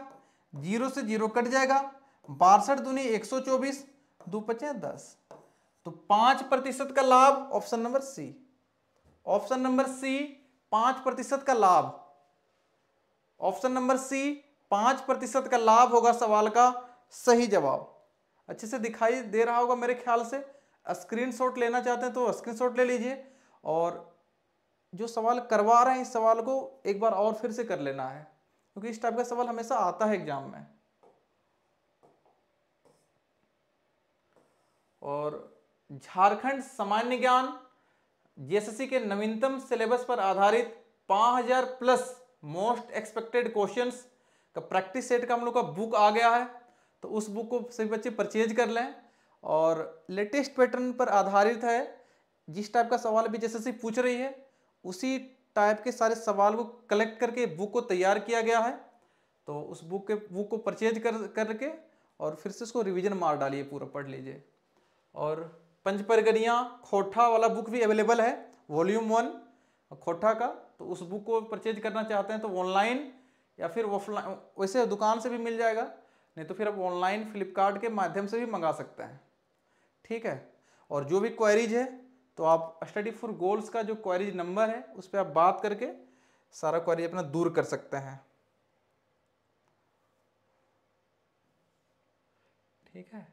जीरो से जीरो कट जाएगा बासठ दूनी एक सौ चौबीस दो पचे दस तो पांच प्रतिशत का लाभ option number C option number C पांच प्रतिशत का लाभ ऑप्शन नंबर सी पांच प्रतिशत का लाभ होगा सवाल का सही जवाब अच्छे से दिखाई दे रहा होगा मेरे ख्याल से स्क्रीनशॉट लेना चाहते हैं तो स्क्रीनशॉट ले लीजिए और जो सवाल करवा रहे हैं इस सवाल को एक बार और फिर से कर लेना है क्योंकि इस टाइप का सवाल हमेशा आता है एग्जाम में और झारखंड सामान्य ज्ञान जीएसएससी के नवीनतम सिलेबस पर आधारित 5000 प्लस मोस्ट एक्सपेक्टेड क्वेश्चंस का प्रैक्टिस सेट का हम लोग का बुक आ गया है तो उस बुक को सभी बच्चे परचेज कर लें और लेटेस्ट पैटर्न पर आधारित है जिस टाइप का सवाल अभी जैसे पूछ रही है उसी टाइप के सारे सवाल को कलेक्ट करके बुक को तैयार किया गया है तो उस बुक के बुक को परचेज कर करके और फिर से उसको रिवीजन मार डालिए पूरा पढ़ लीजिए और पंच परगनिया खोठा वाला बुक भी अवेलेबल है वॉल्यूम वन खोठा का तो उस बुक को परचेज करना चाहते हैं तो ऑनलाइन या फिर ऑफलाइन वैसे दुकान से भी मिल जाएगा नहीं तो फिर आप ऑनलाइन फ्लिपकार्ट के माध्यम से भी मंगा सकते हैं ठीक है और जो भी क्वेरीज है तो आप स्टडी फॉर गोल्स का जो क्वेरीज नंबर है उस पर आप बात करके सारा क्वेरी अपना दूर कर सकते हैं ठीक है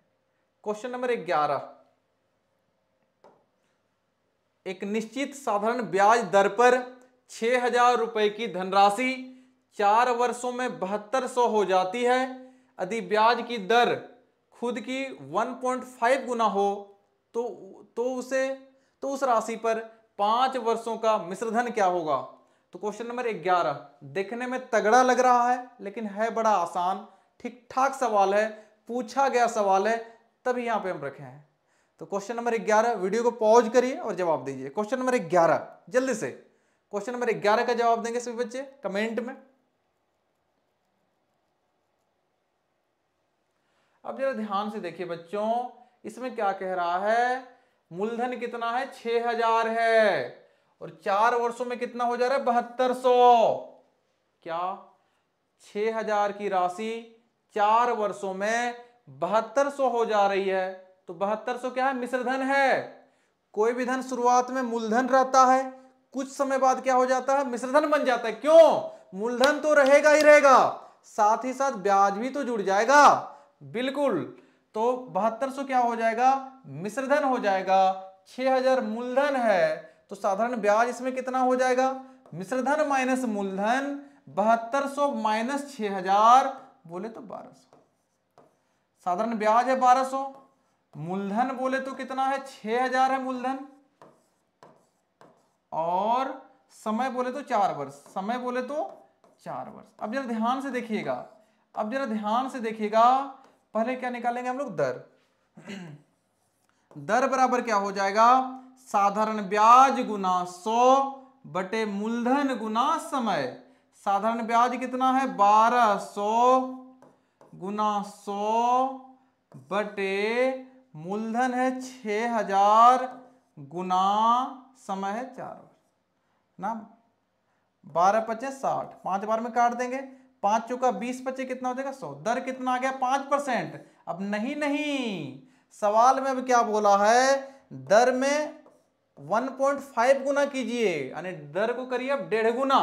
क्वेश्चन नंबर ग्यारह एक निश्चित साधारण ब्याज दर पर छः हजार रुपये की धनराशि चार वर्षों में बहत्तर सौ हो जाती है यदि ब्याज की दर खुद की 1.5 गुना हो तो तो उसे तो उस राशि पर पाँच वर्षों का मिश्रधन क्या होगा तो क्वेश्चन नंबर ग्यारह देखने में तगड़ा लग रहा है लेकिन है बड़ा आसान ठीक ठाक सवाल है पूछा गया सवाल है तभी यहाँ पे हम रखे हैं तो क्वेश्चन नंबर ग्यारह वीडियो को पॉज करिए और जवाब दीजिए क्वेश्चन नंबर ग्यारह जल्दी से क्वेश्चन नंबर ग्यारह का जवाब देंगे सभी बच्चे कमेंट में अब जरा ध्यान से देखिए बच्चों इसमें क्या कह रहा है मूलधन कितना है छह हजार है और चार वर्षों में कितना हो जा रहा है बहत्तर सो क्या छह हजार की राशि चार वर्षों में बहत्तर सौ हो जा रही है तो बहत्तर सौ क्या है मिश्रधन है कोई भी धन शुरुआत में मूलधन रहता है कुछ समय बाद क्या हो जाता है मिश्रधन बन जाता है क्यों मूलधन तो रहेगा ही रहेगा साथ ही साथ ब्याज भी तो जुड़ जाएगा बिल्कुल तो बहत्तर सौ क्या हो जाएगा मिश्रधन हो जाएगा छह हजार मूलधन है तो साधारण ब्याज इसमें कितना हो जाएगा मिश्रधन माइनस मूलधन बहत्तर सौ माइनस छह हजार बोले तो बारह सौ साधारण ब्याज है बारह सौ मूलधन बोले तो कितना है छह हजार है मूलधन और समय बोले तो चार वर्ष समय बोले तो चार वर्ष अब जरा ध्यान से देखिएगा अब जरा ध्यान से देखिएगा पहले क्या निकालेंगे हम लोग दर (clears throat) दर बराबर क्या हो जाएगा साधारण ब्याज गुना सौ बटे मूलधन गुना समय साधारण ब्याज कितना है बारह सौ गुना सौ बटे मूलधन है छ हजार गुना समय है चार बार ना बारह पचे साठ पांच बार में काट देंगे पांच चौका बीस पचे कितना हो जाएगा सौ दर कितना आ गया पाँच परसेंट अब नहीं नहीं सवाल में अब क्या बोला है दर में वन पॉइंट फाइव गुना कीजिए यानी दर को करिए अब डेढ़ गुना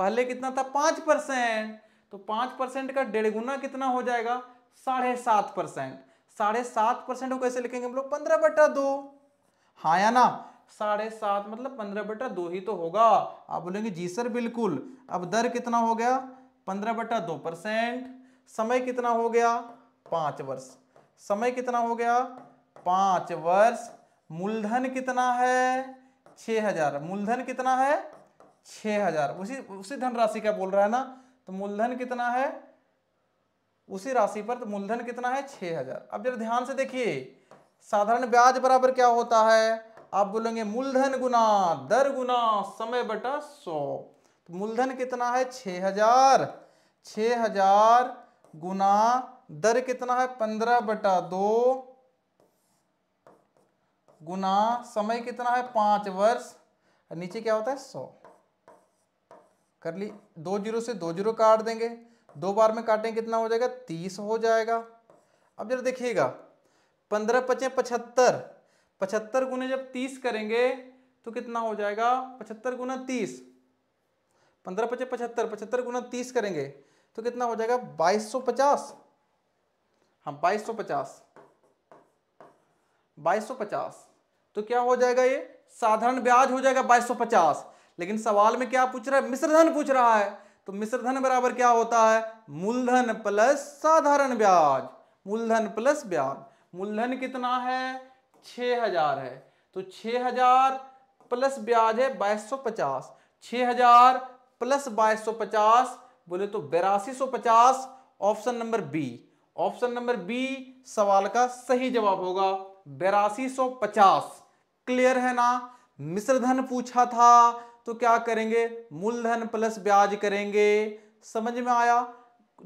पहले कितना था पांच परसेंट तो पांच परसेंट का डेढ़ गुना कितना हो जाएगा साढ़े सात परसेंट साढ़े सात परसेंट को कैसे लिखेंगे हम लोग पंद्रह बटा दो हाँ या ना साढ़े सात मतलब पंद्रह बटा दो ही तो होगा आप बोलेंगे जी सर बिल्कुल अब दर कितना हो गया पंद्रह बटा दो परसेंट समय कितना हो गया पांच वर्ष समय कितना हो गया पांच वर्ष मूलधन कितना है छ हजार मूलधन कितना है छ हजार उसी उसी धनराशि का बोल रहा है ना तो मूलधन कितना है उसी राशि पर तो मूलधन कितना है छह हज़ार अब जरा ध्यान से देखिए साधारण ब्याज बराबर क्या होता है आप बोलेंगे मूलधन गुना दर गुना समय बटा सौ तो मूलधन कितना है छ हजार छ हजार गुना दर कितना है पंद्रह बटा दो गुना समय कितना है पांच वर्ष नीचे क्या होता है सौ कर ली दो जीरो से दो जीरो काट देंगे दो बार में काटें कितना हो जाएगा तीस हो जाएगा अब जरा देखिएगा पंद्रह पचे पचहत्तर पचहत्तर गुने जब तीस करेंगे तो कितना हो जाएगा पचहत्तर गुना तीस पंद्रह पचे पचहत्तर पचहत्तर गुना तीस करेंगे तो कितना हो जाएगा बाईस सौ पचास हाँ बाईस सौ पचास बाईस सौ पचास तो क्या हो जाएगा ये साधारण ब्याज हो जाएगा बाईस सौ पचास लेकिन सवाल में क्या पूछ रहा है मिश्रधन पूछ रहा है तो मिश्रधन बराबर क्या होता है मूलधन प्लस साधारण ब्याज मूलधन प्लस ब्याज मूलधन कितना है छ हजार है तो छ हजार प्लस ब्याज है बाईस सौ पचास छ हजार प्लस बाईस सौ पचास बोले तो बेरासी सौ पचास option number B option number B सवाल का सही जवाब होगा बेरासी सौ पचास क्लियर है ना मिश्रधन पूछा था तो क्या करेंगे मूलधन प्लस ब्याज करेंगे समझ में आया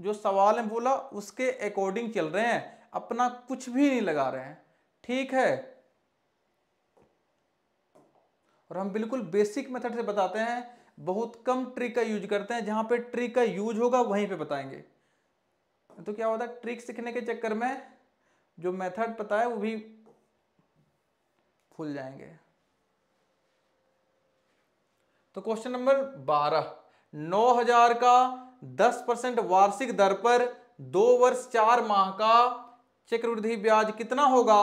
जो सवाल है बोला उसके अकॉर्डिंग चल रहे हैं अपना कुछ भी नहीं लगा रहे हैं ठीक है और हम बिल्कुल बेसिक मेथड से बताते हैं बहुत कम ट्रिक का यूज करते हैं जहां पे ट्रिक का यूज होगा वहीं पे बताएंगे तो क्या होता है ट्रिक सीखने के चक्कर में जो मेथड पता है वो भी फूल जाएंगे तो क्वेश्चन नंबर बारह नौ हजार का दस परसेंट वार्षिक दर पर दो वर्ष चार माह का चक्रवृद्धि ब्याज कितना होगा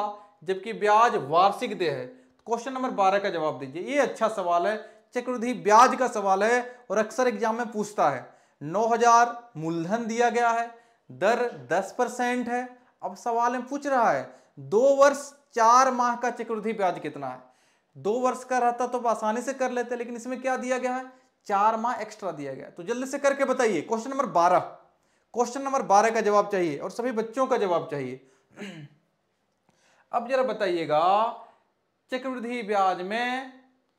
जबकि ब्याज वार्षिक दे है तो क्वेश्चन नंबर बारह का जवाब दीजिए ये अच्छा सवाल है चक्रवृद्धि ब्याज का सवाल है और अक्सर एग्जाम में पूछता है 9000 मूलधन दिया गया है दर 10 परसेंट है अब सवाल में पूछ रहा है दो वर्ष चार माह का चक्रवृद्धि ब्याज कितना है दो वर्ष का रहता तो आसानी से कर लेते लेकिन इसमें क्या दिया गया है चार माह एक्स्ट्रा दिया गया तो जल्दी से करके बताइए क्वेश्चन नंबर बारह क्वेश्चन नंबर बारह का जवाब चाहिए और सभी बच्चों का जवाब चाहिए अब जरा बताइएगा चक्रवृद्धि ब्याज में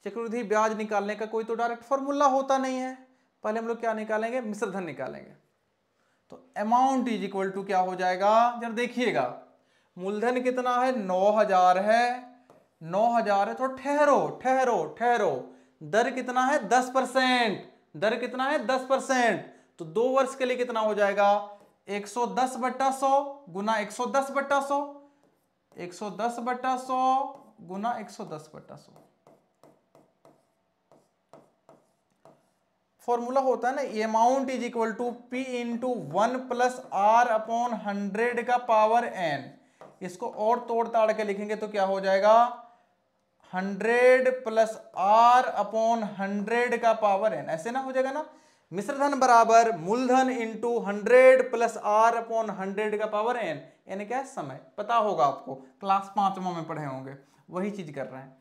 चक्रवृद्धि ब्याज निकालने का कोई तो डायरेक्ट फॉर्मूला होता नहीं है पहले हम लोग क्या निकालेंगे मिश्रधन निकालेंगे तो अमाउंट इज इक्वल टू क्या हो जाएगा जरा देखिएगा मूलधन कितना है नौ हजार है नौ हजार है तो ठहरो ठहरो ठहरो दर कितना है दस परसेंट दर कितना है दस परसेंट तो दो वर्ष के लिए कितना हो जाएगा एक सौ दस बट्टा सौ गुना एक सौ दस बट्टा सौ एक सौ दस बट्टा सौ गुना एक सौ दस बट्टा सौ फॉर्मूला होता है ना amount is equal to P into one plus R upon hundred का पावर एन इसको और तोड़ताड़ के लिखेंगे तो क्या हो जाएगा hundred plus R upon hundred का पावर एन ऐसे ना हो जाएगा ना मिश्रधन बराबर मूलधन into hundred plus R upon hundred का पावर एन यानी क्या समय पता होगा आपको क्लास पांचवा में पढ़े होंगे वही चीज कर रहे हैं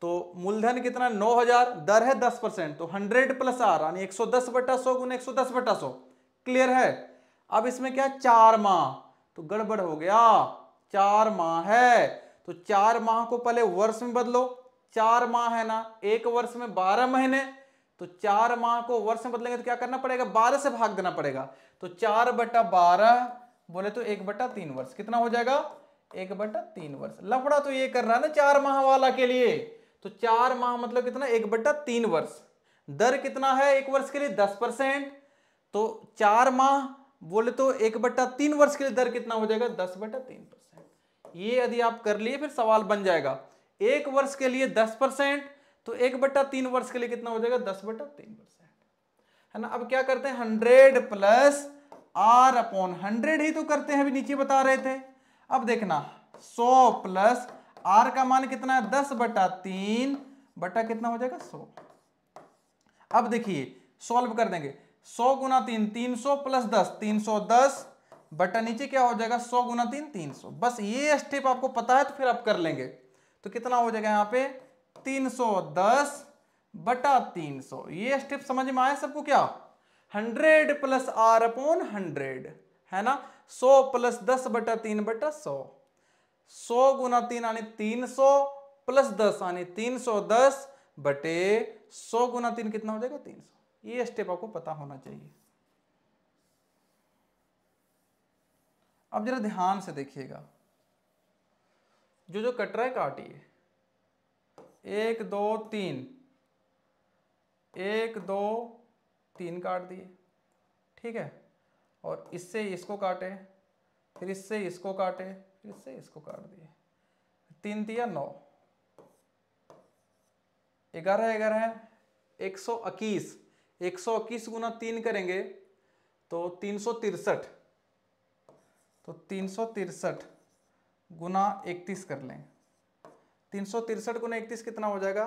तो मूलधन कितना नौ हजार दर है दस परसेंट तो हंड्रेड प्लस आर यानी एक सौ दस बटा सौ गुना एक सौ दस बटा सौ क्लियर है अब इसमें क्या चार माह तो गड़बड़ हो गया चार माह है तो चार माह को पहले वर्ष में बदलो चार माह है ना एक वर्ष में बारह महीने तो चार माह को वर्ष में बदलेंगे तो क्या करना पड़ेगा बारह से भाग देना पड़ेगा तो चार बटा बारह बोले तो एक बटा तीन वर्ष कितना हो जाएगा एक बटा तीन वर्ष लफड़ा तो ये कर रहा है ना चार माह वाला के लिए तो चार माह मतलब कितना एक बटा तीन वर्ष दर कितना है एक वर्ष के लिए दस परसेंट तो चार माह बोले तो एक बट्टा तीन वर्ष के लिए दर कितना हो जाएगा दस बटा तीन परसेंट ये यदि आप कर लिए फिर सवाल बन जाएगा एक वर्ष के लिए दस परसेंट तो एक बट्टा तीन वर्ष के लिए कितना हो जाएगा दस बट्टा तीन परसेंट है ना अब क्या करते हैं hundred plus R upon hundred ही तो करते हैं अभी नीचे बता रहे थे अब देखना सौ प्लस आर का मान कितना है दस बटा तीन बटा कितना हो जाएगा सौ अब देखिए सॉल्व कर देंगे सौ गुना तीन तीन सौ प्लस दस तीन सौ दस बटा नीचे क्या हो जाएगा सौ गुना तीन तीन सौ बस ये स्टेप आपको पता है तो फिर आप कर लेंगे तो कितना हो जाएगा यहाँ पे तीन सौ दस बटा तीन सौ ये स्टेप समझ में आया सबको क्या hundred plus R upon hundred है ना सौ प्लस दस बटा तीन बटा सौ सौ गुना तीन आने तीन सौ प्लस दस आने तीन सौ दस बटे सौ गुना तीन कितना हो जाएगा तीन सौ ये स्टेप आपको पता होना चाहिए अब जरा ध्यान से देखिएगा जो जो कट रहा है काटिए एक दो तीन एक दो तीन काट दिए ठीक है और इससे इसको काटे फिर इससे इसको काटे फिर इससे इसको काट दिए तीन दिया नौ ग्यारह ग्यारह एक सौ इक्कीस एक सौ इक्कीस गुना तीन करेंगे तो तीन सौ तिरसठ तो तीन सौ तिरसठ गुना इकतीस कर लें तीन सौ तिरसठ गुना इकतीस कितना हो जाएगा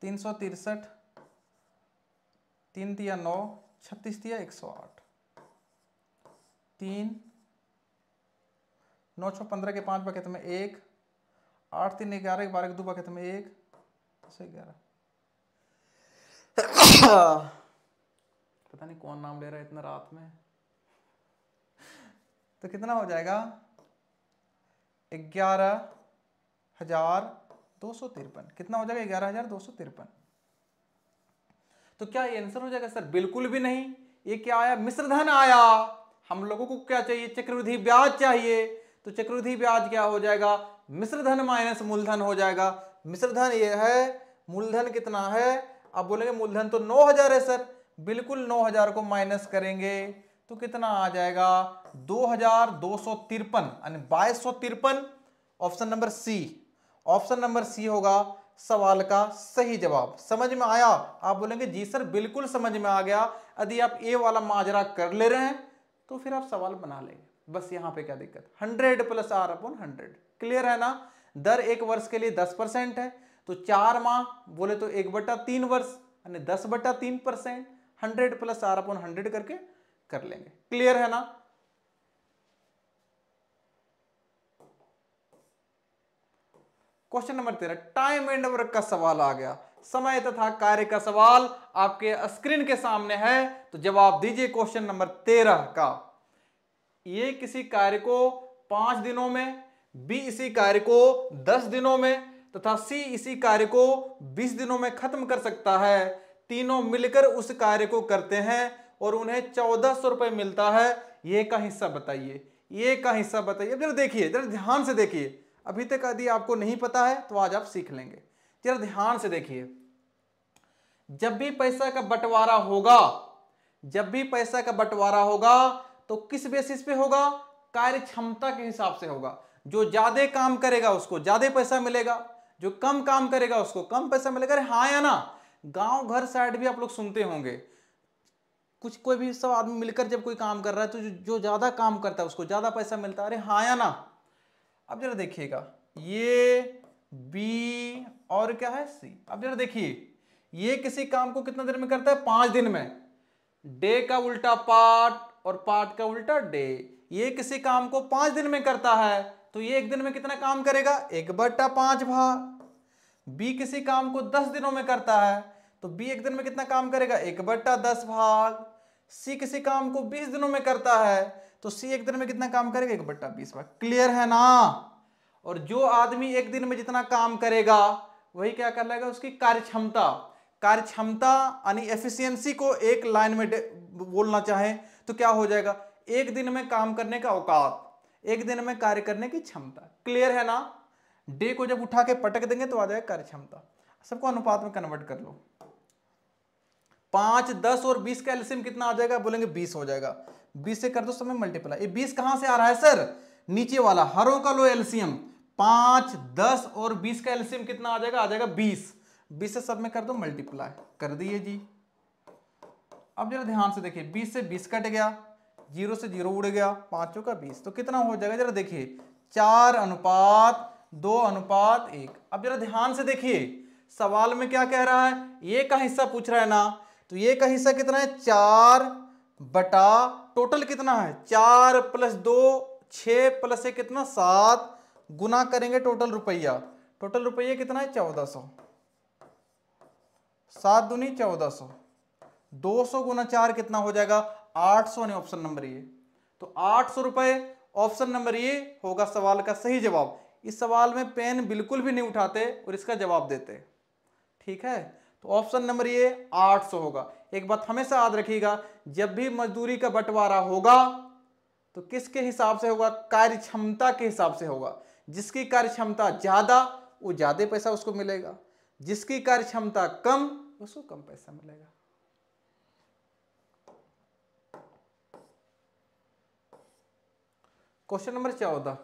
तीन सौ तिरसठ तीन दिया नौ छत्तीस दिया एक सौ आठ तीन नौ छः पंद्रह के पाँच बाकी में एक आठ तीन ग्यारह के बारह के दो बकेत में एक दस ग्यारह पता नहीं कौन नाम ले रहा है इतना रात में (laughs) तो कितना हो जाएगा ग्यारह हजार दो सौ तिरपन कितना हो जाएगा ग्यारह हजार दो सौ तिरपन तो क्या ये आंसर हो जाएगा सर बिल्कुल भी नहीं ये क्या आया मिश्रधन आया हम लोगों को क्या चाहिए चक्रवृद्धि ब्याज चाहिए तो चक्रवृद्धि ब्याज क्या हो जाएगा मिश्रधन माइनस मूलधन हो जाएगा मिश्रधन ये है मूलधन कितना है आप बोलेंगे मूलधन तो नौ हजार है सर बिल्कुल 9000 को माइनस करेंगे तो कितना आ जाएगा दो हजार दो सौ तिरपन यानी बाईस सौ तिरपन option number C option number C होगा सवाल का सही जवाब समझ में आया आप बोलेंगे जी सर बिल्कुल समझ में आ गया यदि आप ए वाला माजरा कर ले रहे हैं तो फिर आप सवाल बना लेंगे बस यहाँ पे क्या दिक्कत hundred plus R upon hundred clear है ना दर एक वर्ष के लिए दस परसेंट है तो चार माह बोले तो एक बटा तीन वर्ष यानी दस बटा तीन percent hundred plus R upon hundred करके कर लेंगे क्लियर है ना क्वेश्चन नंबर तेरह टाइम एंड वर्क का सवाल आ गया समय तथा कार्य का सवाल आपके स्क्रीन के सामने है तो जवाब दीजिए क्वेश्चन नंबर तेरह का ये किसी कार्य को पांच दिनों में बी इसी कार्य को दस दिनों में तथा सी इसी कार्य को बीस दिनों में खत्म कर सकता है तीनों मिलकर उस कार्य को करते हैं और उन्हें चौदह सौ रुपये मिलता है ये का हिस्सा बताइए ये का हिस्सा बताइए जरा देखिए जरा ध्यान से देखिए अभी तक यदि आपको नहीं पता है तो आज आप सीख लेंगे जरा ध्यान से देखिए जब भी पैसा का बंटवारा होगा जब भी पैसा का बंटवारा होगा तो किस बेसिस पे होगा कार्य क्षमता के हिसाब से होगा जो ज्यादा काम करेगा उसको ज्यादा पैसा मिलेगा जो कम काम करेगा उसको कम पैसा मिलेगा अरे हाँ या ना गांव घर साइड भी आप लोग सुनते होंगे कुछ कोई भी सब आदमी मिलकर जब कोई काम कर रहा है तो जो, जो ज़्यादा काम करता है उसको ज़्यादा पैसा मिलता है अरे हाँ या ना अब जरा देखिएगा ये बी और क्या है सी अब जरा देखिए ये किसी काम को कितना देर में करता है पांच दिन में डे का उल्टा पार्ट और पार्ट का उल्टा डे ये किसी काम को पांच दिन में करता है तो ये एक दिन में कितना काम करेगा एक बट्टा पांच भाग बी किसी काम को दस दिनों में करता है तो बी एक दिन में कितना काम करेगा एक बट्टा दस भाग सी किसी काम को बीस दिनों में करता है तो सी एक दिन में कितना काम करेगा एक बट्टा बीस भाग क्लियर है ना और जो आदमी एक दिन में जितना काम करेगा वही क्या कर लेगा उसकी कार्य क्षमता कार्य क्षमता यानी एफिशियंसी को एक लाइन में बोलना चाहे तो क्या हो जाएगा एक दिन में काम करने का औकात एक दिन में कार्य करने की क्षमता क्लियर है ना डे को जब उठा के पटक देंगे तो आ जाएगा कार्य क्षमता सबको अनुपात में कन्वर्ट कर लो पांच दस और बीस का एल्सियम कितना आ जाएगा बोलेंगे बीस हो जाएगा बीस से कर दो समय मल्टीप्लाई ये बीस कहां से आ रहा है सर नीचे वाला हरों का लो एल्सियम पांच दस और बीस का एल्सियम कितना आ जाएगा आ जाएगा बीस बीस से सब में कर दो मल्टीप्लाई कर दिए जी अब जरा ध्यान से देखिए बीस से बीस कट गया जीरो से जीरो उड़ गया पांचों का बीस तो कितना हो जाएगा जरा देखिए चार अनुपात दो अनुपात एक अब जरा ध्यान से देखिए सवाल में क्या कह रहा है ये का हिस्सा पूछ रहा है ना तो ये का हिस्सा कितना है चार बटा टोटल कितना है चार प्लस दो छ प्लस एक कितना सात गुना करेंगे टोटल रुपया टोटल रुपया कितना है चौदह सौ सात दुनी चौदह सौ दो सौ गुना चार कितना हो जाएगा आठ सौ ऑप्शन नंबर ये तो आठ सौ रुपए ऑप्शन नंबर ये होगा सवाल का सही जवाब इस सवाल में पेन बिल्कुल भी नहीं उठाते और इसका जवाब देते ठीक है तो ऑप्शन नंबर ये 800 होगा एक बात हमेशा याद रखिएगा जब भी मजदूरी का बंटवारा होगा तो किसके हिसाब से होगा कार्य क्षमता के हिसाब से होगा जिसकी कार्य क्षमता ज़्यादा वो ज़्यादा पैसा उसको मिलेगा जिसकी कार्य क्षमता कम उसको कम पैसा मिलेगा क्वेश्चन नंबर चौदह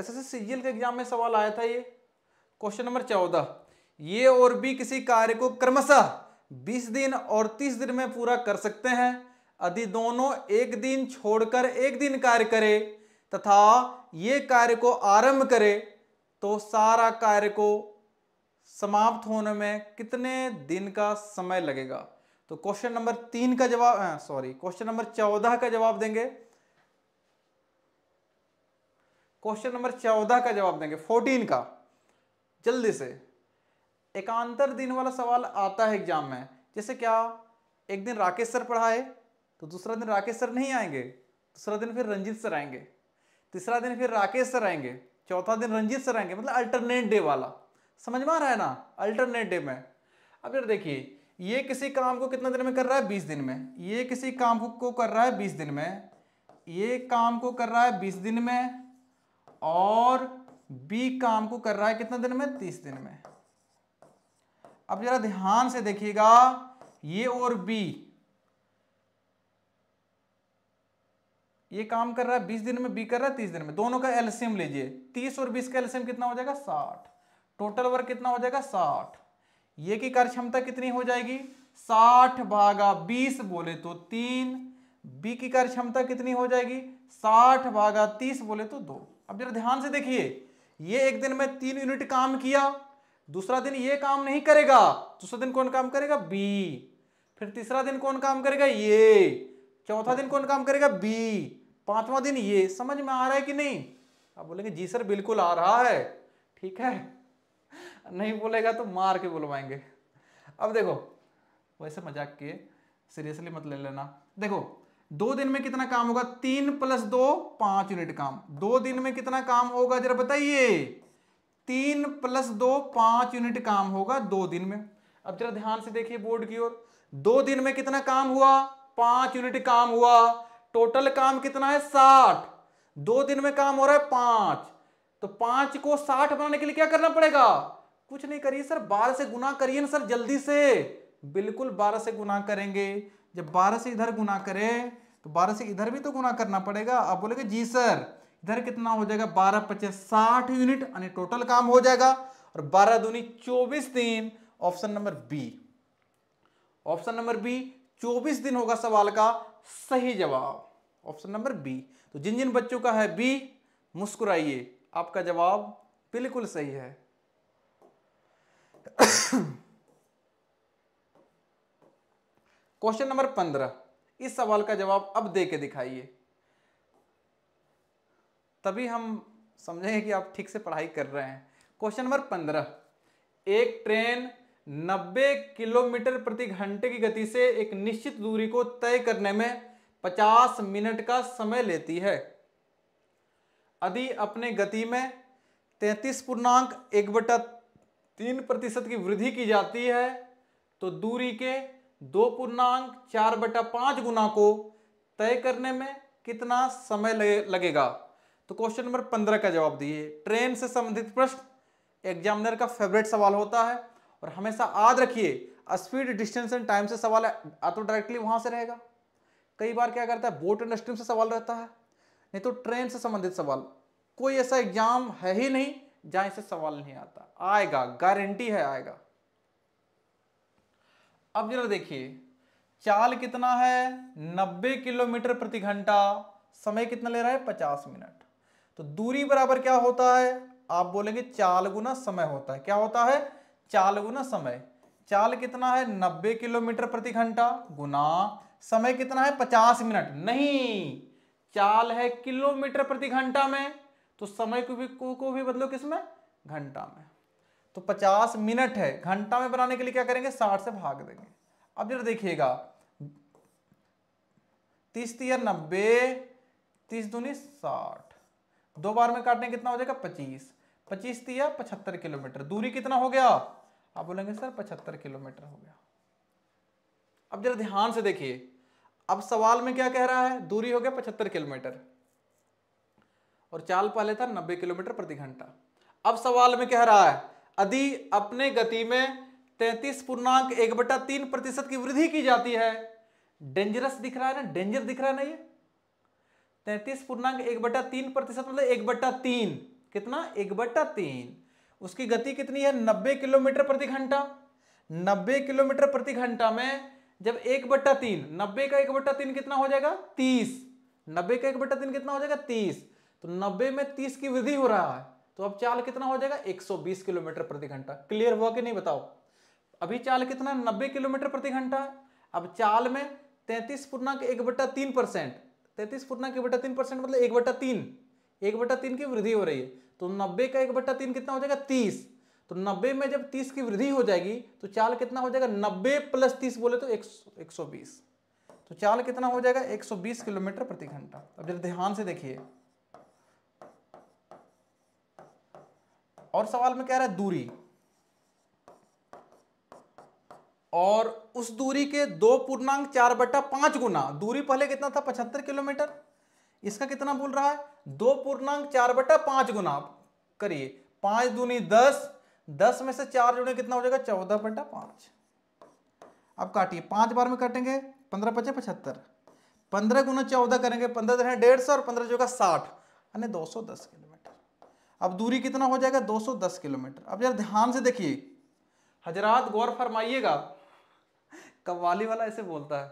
एसएससी सीजीएल के एग्जाम में सवाल आया था ये क्वेश्चन नंबर चौदह ये और भी किसी कार्य को क्रमशः बीस दिन और तीस दिन में पूरा कर सकते हैं यदि दोनों एक दिन छोड़कर एक दिन कार्य करे तथा ये कार्य को आरंभ करे तो सारा कार्य को समाप्त होने में कितने दिन का समय लगेगा तो क्वेश्चन नंबर तीन का जवाब सॉरी क्वेश्चन नंबर चौदह का जवाब देंगे क्वेश्चन नंबर चौदह का जवाब देंगे फोर्टीन का जल्दी से एकांतर दिन वाला सवाल आता है एग्जाम में जैसे क्या एक दिन राकेश सर पढ़ाए तो दूसरा दिन राकेश सर नहीं आएंगे दूसरा दिन फिर रंजीत सर आएंगे तीसरा दिन फिर राकेश सर आएंगे चौथा दिन रंजीत सर आएंगे मतलब अल्टरनेट डे वाला समझ में आ रहा है ना अल्टरनेट डे में अब यार देखिए ये किसी काम को कितना दिन में कर रहा है बीस दिन में ये किसी काम को कर रहा है बीस दिन में ये काम को कर रहा है बीस दिन में और बी काम को कर रहा है कितना दिन में तीस दिन में अब जरा ध्यान से देखिएगा ये और बी ये काम कर रहा है बीस दिन में बी कर रहा है तीस दिन में दोनों का एलसीएम लीजिए तीस और बीस का एलसीएम कितना हो जाएगा साठ टोटल वर्क कितना हो जाएगा साठ ये की कार्य क्षमता कितनी हो जाएगी साठ भागा बीस बोले तो तीन बी की कार्य क्षमता कितनी हो जाएगी साठ भागा तीस बोले तो दो अब जरा ध्यान से देखिए ये एक दिन में तीन यूनिट काम किया दूसरा दिन ये काम नहीं करेगा दूसरा दिन कौन काम करेगा बी फिर तीसरा दिन कौन काम करेगा ये चौथा दिन कौन काम करेगा बी पांचवा दिन ये समझ में आ रहा है कि नहीं आप बोलेंगे जी सर बिल्कुल आ रहा है ठीक है नहीं बोलेगा तो मार के बुलवाएंगे अब देखो वैसे मजाक के सीरियसली मत ले लेना देखो दो दिन में कितना काम होगा तीन प्लस दो पांच यूनिट काम दो दिन में कितना काम होगा जरा बताइए तीन प्लस दो पांच यूनिट काम होगा दो दिन में अब जरा ध्यान से देखिए बोर्ड की ओर दो दिन में कितना काम हुआ पांच यूनिट काम हुआ टोटल काम कितना है साठ दो दिन में काम हो रहा है पांच तो पांच को साठ बनाने के लिए क्या करना पड़ेगा कुछ नहीं करिए सर बारह से गुना करिए ना सर जल्दी से बिल्कुल बारह से गुना करेंगे जब बारह से इधर गुना करे तो बारह से इधर भी तो गुना करना पड़ेगा आप बोलेगे जी सर इधर कितना हो जाएगा बारह पच्चीस साठ यूनिट यानी टोटल काम हो जाएगा और बारह दूनी चौबीस दिन option number B option number B चौबीस दिन होगा सवाल का सही जवाब ऑप्शन नंबर बी तो जिन जिन बच्चों का है बी मुस्कुराइए आपका जवाब बिल्कुल सही है क्वेश्चन नंबर पंद्रह इस सवाल का जवाब अब दे के दिखाइए तभी हम समझेंगे कि आप ठीक से पढ़ाई कर रहे हैं क्वेश्चन नंबर पंद्रह एक ट्रेन 90 किलोमीटर प्रति घंटे की गति से एक निश्चित दूरी को तय करने में 50 मिनट का समय लेती है यदि अपने गति में तैतीस पूर्णांक एक बटा तीन प्रतिशत की वृद्धि की जाती है तो दूरी के दो पूर्णांक चार बटा पांच गुना को तय करने में कितना समय लगे, लगेगा तो क्वेश्चन नंबर पंद्रह का जवाब दिए ट्रेन से संबंधित प्रश्न एग्जामिनर का फेवरेट सवाल होता है और हमेशा याद रखिए स्पीड डिस्टेंस एंड टाइम से सवाल आ तो डायरेक्टली वहां से रहेगा कई बार क्या करता है बोट एंड स्ट्रीम से सवाल रहता है नहीं तो ट्रेन से संबंधित सवाल कोई ऐसा एग्जाम है ही नहीं जहां इसे सवाल नहीं आता आएगा गारंटी है आएगा अब जरा देखिए चाल कितना है 90 किलोमीटर प्रति घंटा समय कितना ले रहा है 50 मिनट तो दूरी बराबर क्या होता है आप बोलेंगे चाल गुना समय होता है क्या होता है चाल गुना समय चाल कितना है 90 किलोमीटर प्रति घंटा गुना समय कितना है 50 मिनट नहीं चाल है किलोमीटर प्रति घंटा में तो समय को भी को, को भी बदलो किसमें घंटा में तो 50 मिनट है घंटा में बनाने के लिए क्या करेंगे 60 से भाग देंगे अब जरा देखिएगा तीस तीय नब्बे तीस दूनी साठ दो बार में काटने कितना हो जाएगा पच्चीस पच्चीस तीय पचहत्तर किलोमीटर दूरी कितना हो गया आप बोलेंगे सर पचहत्तर किलोमीटर हो गया अब जरा ध्यान से देखिए अब सवाल में क्या कह रहा है दूरी हो गया पचहत्तर किलोमीटर और चाल पहले था नब्बे किलोमीटर प्रति घंटा अब सवाल में कह रहा है यदि अपने गति में तैतीस पूर्णांक एक बटा तीन प्रतिशत की वृद्धि की जाती है डेंजरस दिख रहा है ना डेंजर दिख रहा है ना ये तैतीस पूर्णांक एक बटा तीन प्रतिशत मतलब एक बटा तीन कितना एक बटा तीन उसकी गति कितनी है नब्बे किलोमीटर प्रति घंटा नब्बे किलोमीटर प्रति घंटा में जब एक बट्टा तीन नब्बे का एक बट्टा तीन कितना हो जाएगा तीस नब्बे का एक बट्टा तीन कितना हो जाएगा तीस तो नब्बे में तीस की वृद्धि हो रहा है तो अब चाल कितना हो जाएगा 120 किलोमीटर प्रति घंटा क्लियर हुआ कि नहीं बताओ अभी चाल कितना नब्बे किलोमीटर प्रति घंटा अब चाल में तैंतीस पूर्णांक एक बट्टा तीन परसेंट तैंतीस पूर्णांक एक बट्टा तीन परसेंट मतलब एक बट्टा तीन एक बट्टा तीन की वृद्धि हो रही है तो नब्बे का एक बट्टा तीन कितना हो जाएगा तीस तो नब्बे में जब तीस की वृद्धि हो जाएगी तो चाल कितना हो जाएगा नब्बे प्लस तीस बोले तो एक सौ बीस तो चाल कितना हो जाएगा एक सौ बीस किलोमीटर प्रति घंटा अब जरा ध्यान से देखिए और सवाल में कह रहा है दूरी और उस दूरी के दो पूर्णांक चार बटा पांच गुना दूरी पहले कितना था पचहत्तर किलोमीटर इसका कितना बोल रहा है दो पूर्णांक चार बटा पांच गुना करिए पांच दूनी दस दस में से चार जुड़े कितना हो जाएगा चौदह बटा पांच अब काटिए पांच बार में काटेंगे पंद्रह पचे पचहत्तर पंद्रह गुना चौदह करेंगे पंद्रह डेढ़ सौ और पंद्रह जो साठ यानी दो सौ दस किलो अब दूरी कितना हो जाएगा 210 किलोमीटर अब यार ध्यान से देखिए हजरात गौर फरमाइएगा कवाली वाला ऐसे बोलता है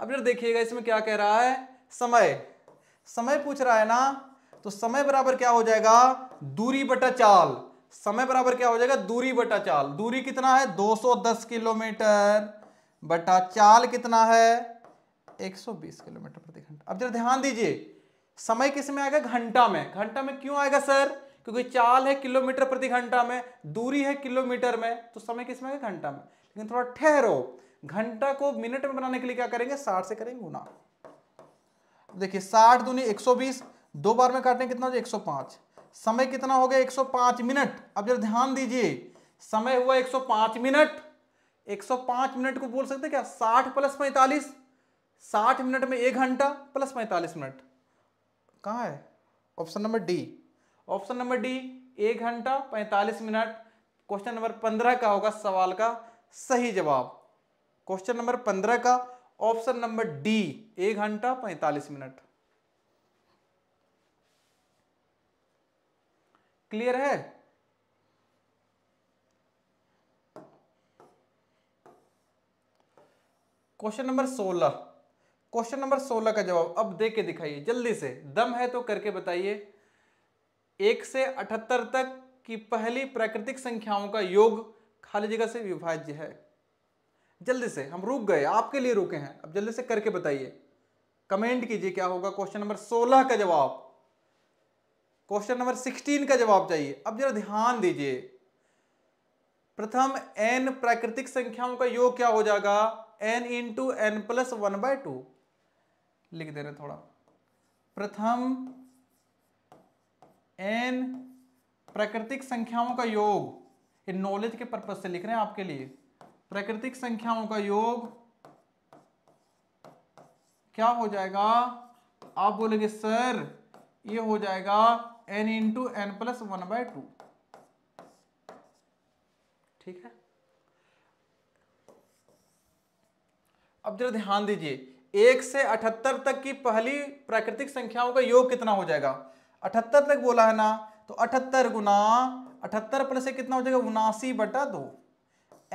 अब यार देखिएगा इसमें क्या कह रहा है समय समय पूछ रहा है ना तो समय बराबर क्या हो जाएगा दूरी बटा चाल समय बराबर क्या हो जाएगा दूरी बटा चाल दूरी कितना है 210 किलोमीटर बटा चाल कितना है 120 किलोमीटर प्रति घंटा अब जरा ध्यान दीजिए समय किस में आएगा घंटा में घंटा में क्यों आएगा सर क्योंकि चाल है किलोमीटर प्रति घंटा में दूरी है किलोमीटर में तो समय किस में है घंटा में लेकिन थोड़ा ठहरो घंटा को मिनट में बनाने के लिए क्या करेंगे साठ से करेंगे गुना देखिए साठ दूनी एक सौ बीस दो बार में काटने कितना एक सौ पांच समय कितना हो गया एक सौ पांच मिनट अब जरा ध्यान दीजिए समय हुआ एक सौ पांच मिनट एक सौ पांच मिनट को बोल सकते क्या साठ प्लस पैंतालीस साठ मिनट में एक घंटा प्लस पैंतालीस मिनट कहाँ है option number D option number D एक घंटा पैंतालीस मिनट क्वेश्चन नंबर पंद्रह का होगा सवाल का सही जवाब क्वेश्चन नंबर पंद्रह का ऑप्शन नंबर डी एक घंटा पैंतालीस मिनट क्लियर है क्वेश्चन नंबर सोलह क्वेश्चन नंबर सोलह का जवाब अब दे के दिखाइए जल्दी से दम है तो करके बताइए एक से अठहत्तर तक की पहली प्राकृतिक संख्याओं का योग खाली जगह से विभाज्य है जल्दी से हम रुक गए आपके लिए रुके हैं अब जल्दी से करके बताइए कमेंट कीजिए क्या होगा क्वेश्चन नंबर सोलह का जवाब क्वेश्चन नंबर सिक्सटीन का जवाब चाहिए अब जरा ध्यान दीजिए प्रथम एन प्राकृतिक संख्याओं का योग क्या हो जाएगा N into N plus one by two लिख दे रहे थोड़ा प्रथम एन प्राकृतिक संख्याओं का योग ये नॉलेज के पर्पज से लिख रहे हैं आपके लिए प्राकृतिक संख्याओं का योग क्या हो जाएगा आप बोलेंगे सर ये हो जाएगा N into N plus one by two ठीक है अब जरा ध्यान दीजिए एक से अठहत्तर तक की पहली प्राकृतिक संख्याओं का योग कितना हो जाएगा अठहत्तर तक बोला है ना तो अठहत्तर गुना अठहत्तर प्लस एक कितना हो जाएगा उनासी बटा दो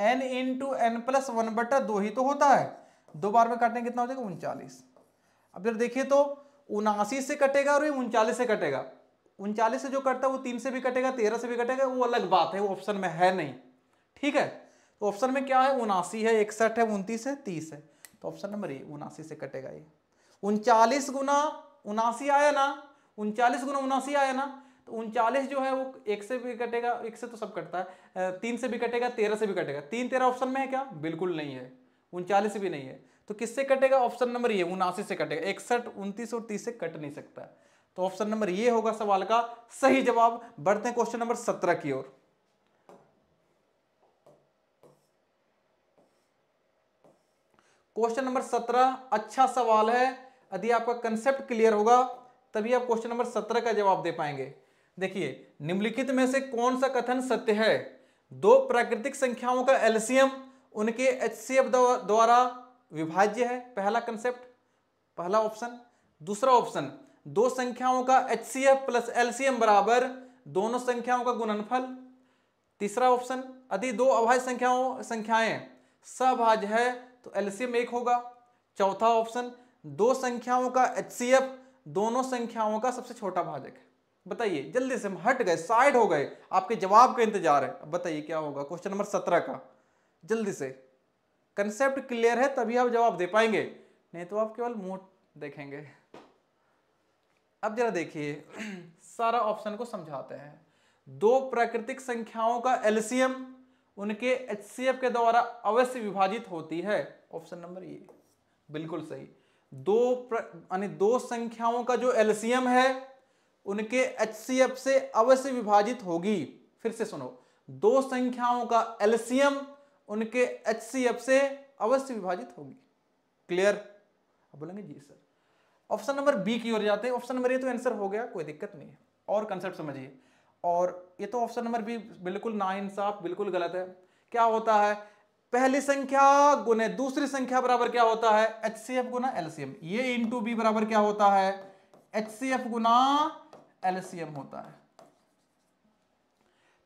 N into N plus one बटा दो ही तो होता है दो बार में काटने कितना हो जाएगा उनचालीस अब जब देखिए तो उनासी से कटेगा और ये उनचालीस से कटेगा उनचालीस से जो कटता है वो तीन से भी कटेगा तेरह से भी कटेगा वो अलग बात है वो ऑप्शन में है नहीं ठीक है तो ऑप्शन में क्या है उनासी है इकसठ है उनतीस है तीस है तो ऑप्शन नंबर ए उनासी से कटेगा ये उनचालीस गुना उनासी आया ना उनचालीस गुना उनासी आया ना तो उनचालीस जो है वो एक से भी कटेगा एक से तो सब कटता है तीन से भी कटेगा तेरह से भी कटेगा तीन तेरह ऑप्शन में है क्या बिल्कुल नहीं है उनचालीस भी नहीं है तो किससे कटेगा ऑप्शन नंबर ये उनासी से कटेगा इकसठ उनतीस और तीस से कट नहीं सकता तो ऑप्शन नंबर ये होगा सवाल का सही जवाब बढ़ते हैं क्वेश्चन नंबर सत्रह की ओर क्वेश्चन नंबर सत्रह अच्छा सवाल है यदि आपका कंसेप्ट क्लियर होगा तभी आप क्वेश्चन नंबर सत्रह का जवाब दे पाएंगे देखिए निम्नलिखित में से कौन सा कथन सत्य है दो प्राकृतिक संख्याओं का एलसीएम उनके एच द्वारा विभाज्य है पहला कंसेप्ट पहला ऑप्शन दूसरा ऑप्शन दो संख्याओं का H C F plus LCM बराबर दोनों संख्याओं का गुणनफल तीसरा ऑप्शन यदि दो अभाज्य संख्याओं संख्याएं सभाज्य है तो एलसीएम एक होगा चौथा ऑप्शन दो संख्याओं का एच सी एफ दोनों संख्याओं का सबसे छोटा भाजक है बताइए जल्दी से हम हट गए साइड हो गए आपके जवाब का इंतजार है अब बताइए क्या होगा क्वेश्चन नंबर सत्रह का जल्दी से कंसेप्ट क्लियर है तभी आप जवाब दे पाएंगे नहीं तो आप केवल मोट देखेंगे अब जरा देखिए सारा ऑप्शन को समझाते हैं दो प्राकृतिक संख्याओं का एलसीएम उनके एच के द्वारा अवश्य विभाजित होती है ऑप्शन नंबर ये बिल्कुल सही दो यानी दो संख्याओं का जो एलसीएम है उनके एच से अवश्य विभाजित होगी फिर से सुनो दो संख्याओं का एलसीएम उनके एच से अवश्य विभाजित होगी क्लियर अब बोलेंगे जी सर ऑप्शन नंबर बी की ओर जाते हैं ऑप्शन नंबर ए तो आंसर हो गया कोई दिक्कत नहीं है और कंसेप्ट समझिए और ये तो ऑप्शन नंबर बी बिल्कुल ना इंसाफ बिल्कुल गलत है क्या होता है पहली संख्या गुने दूसरी संख्या बराबर क्या होता है एच सी एफ गुना एलसीएम ये इंटू बी बराबर क्या होता है एच सी एफ गुना एलसीएम होता है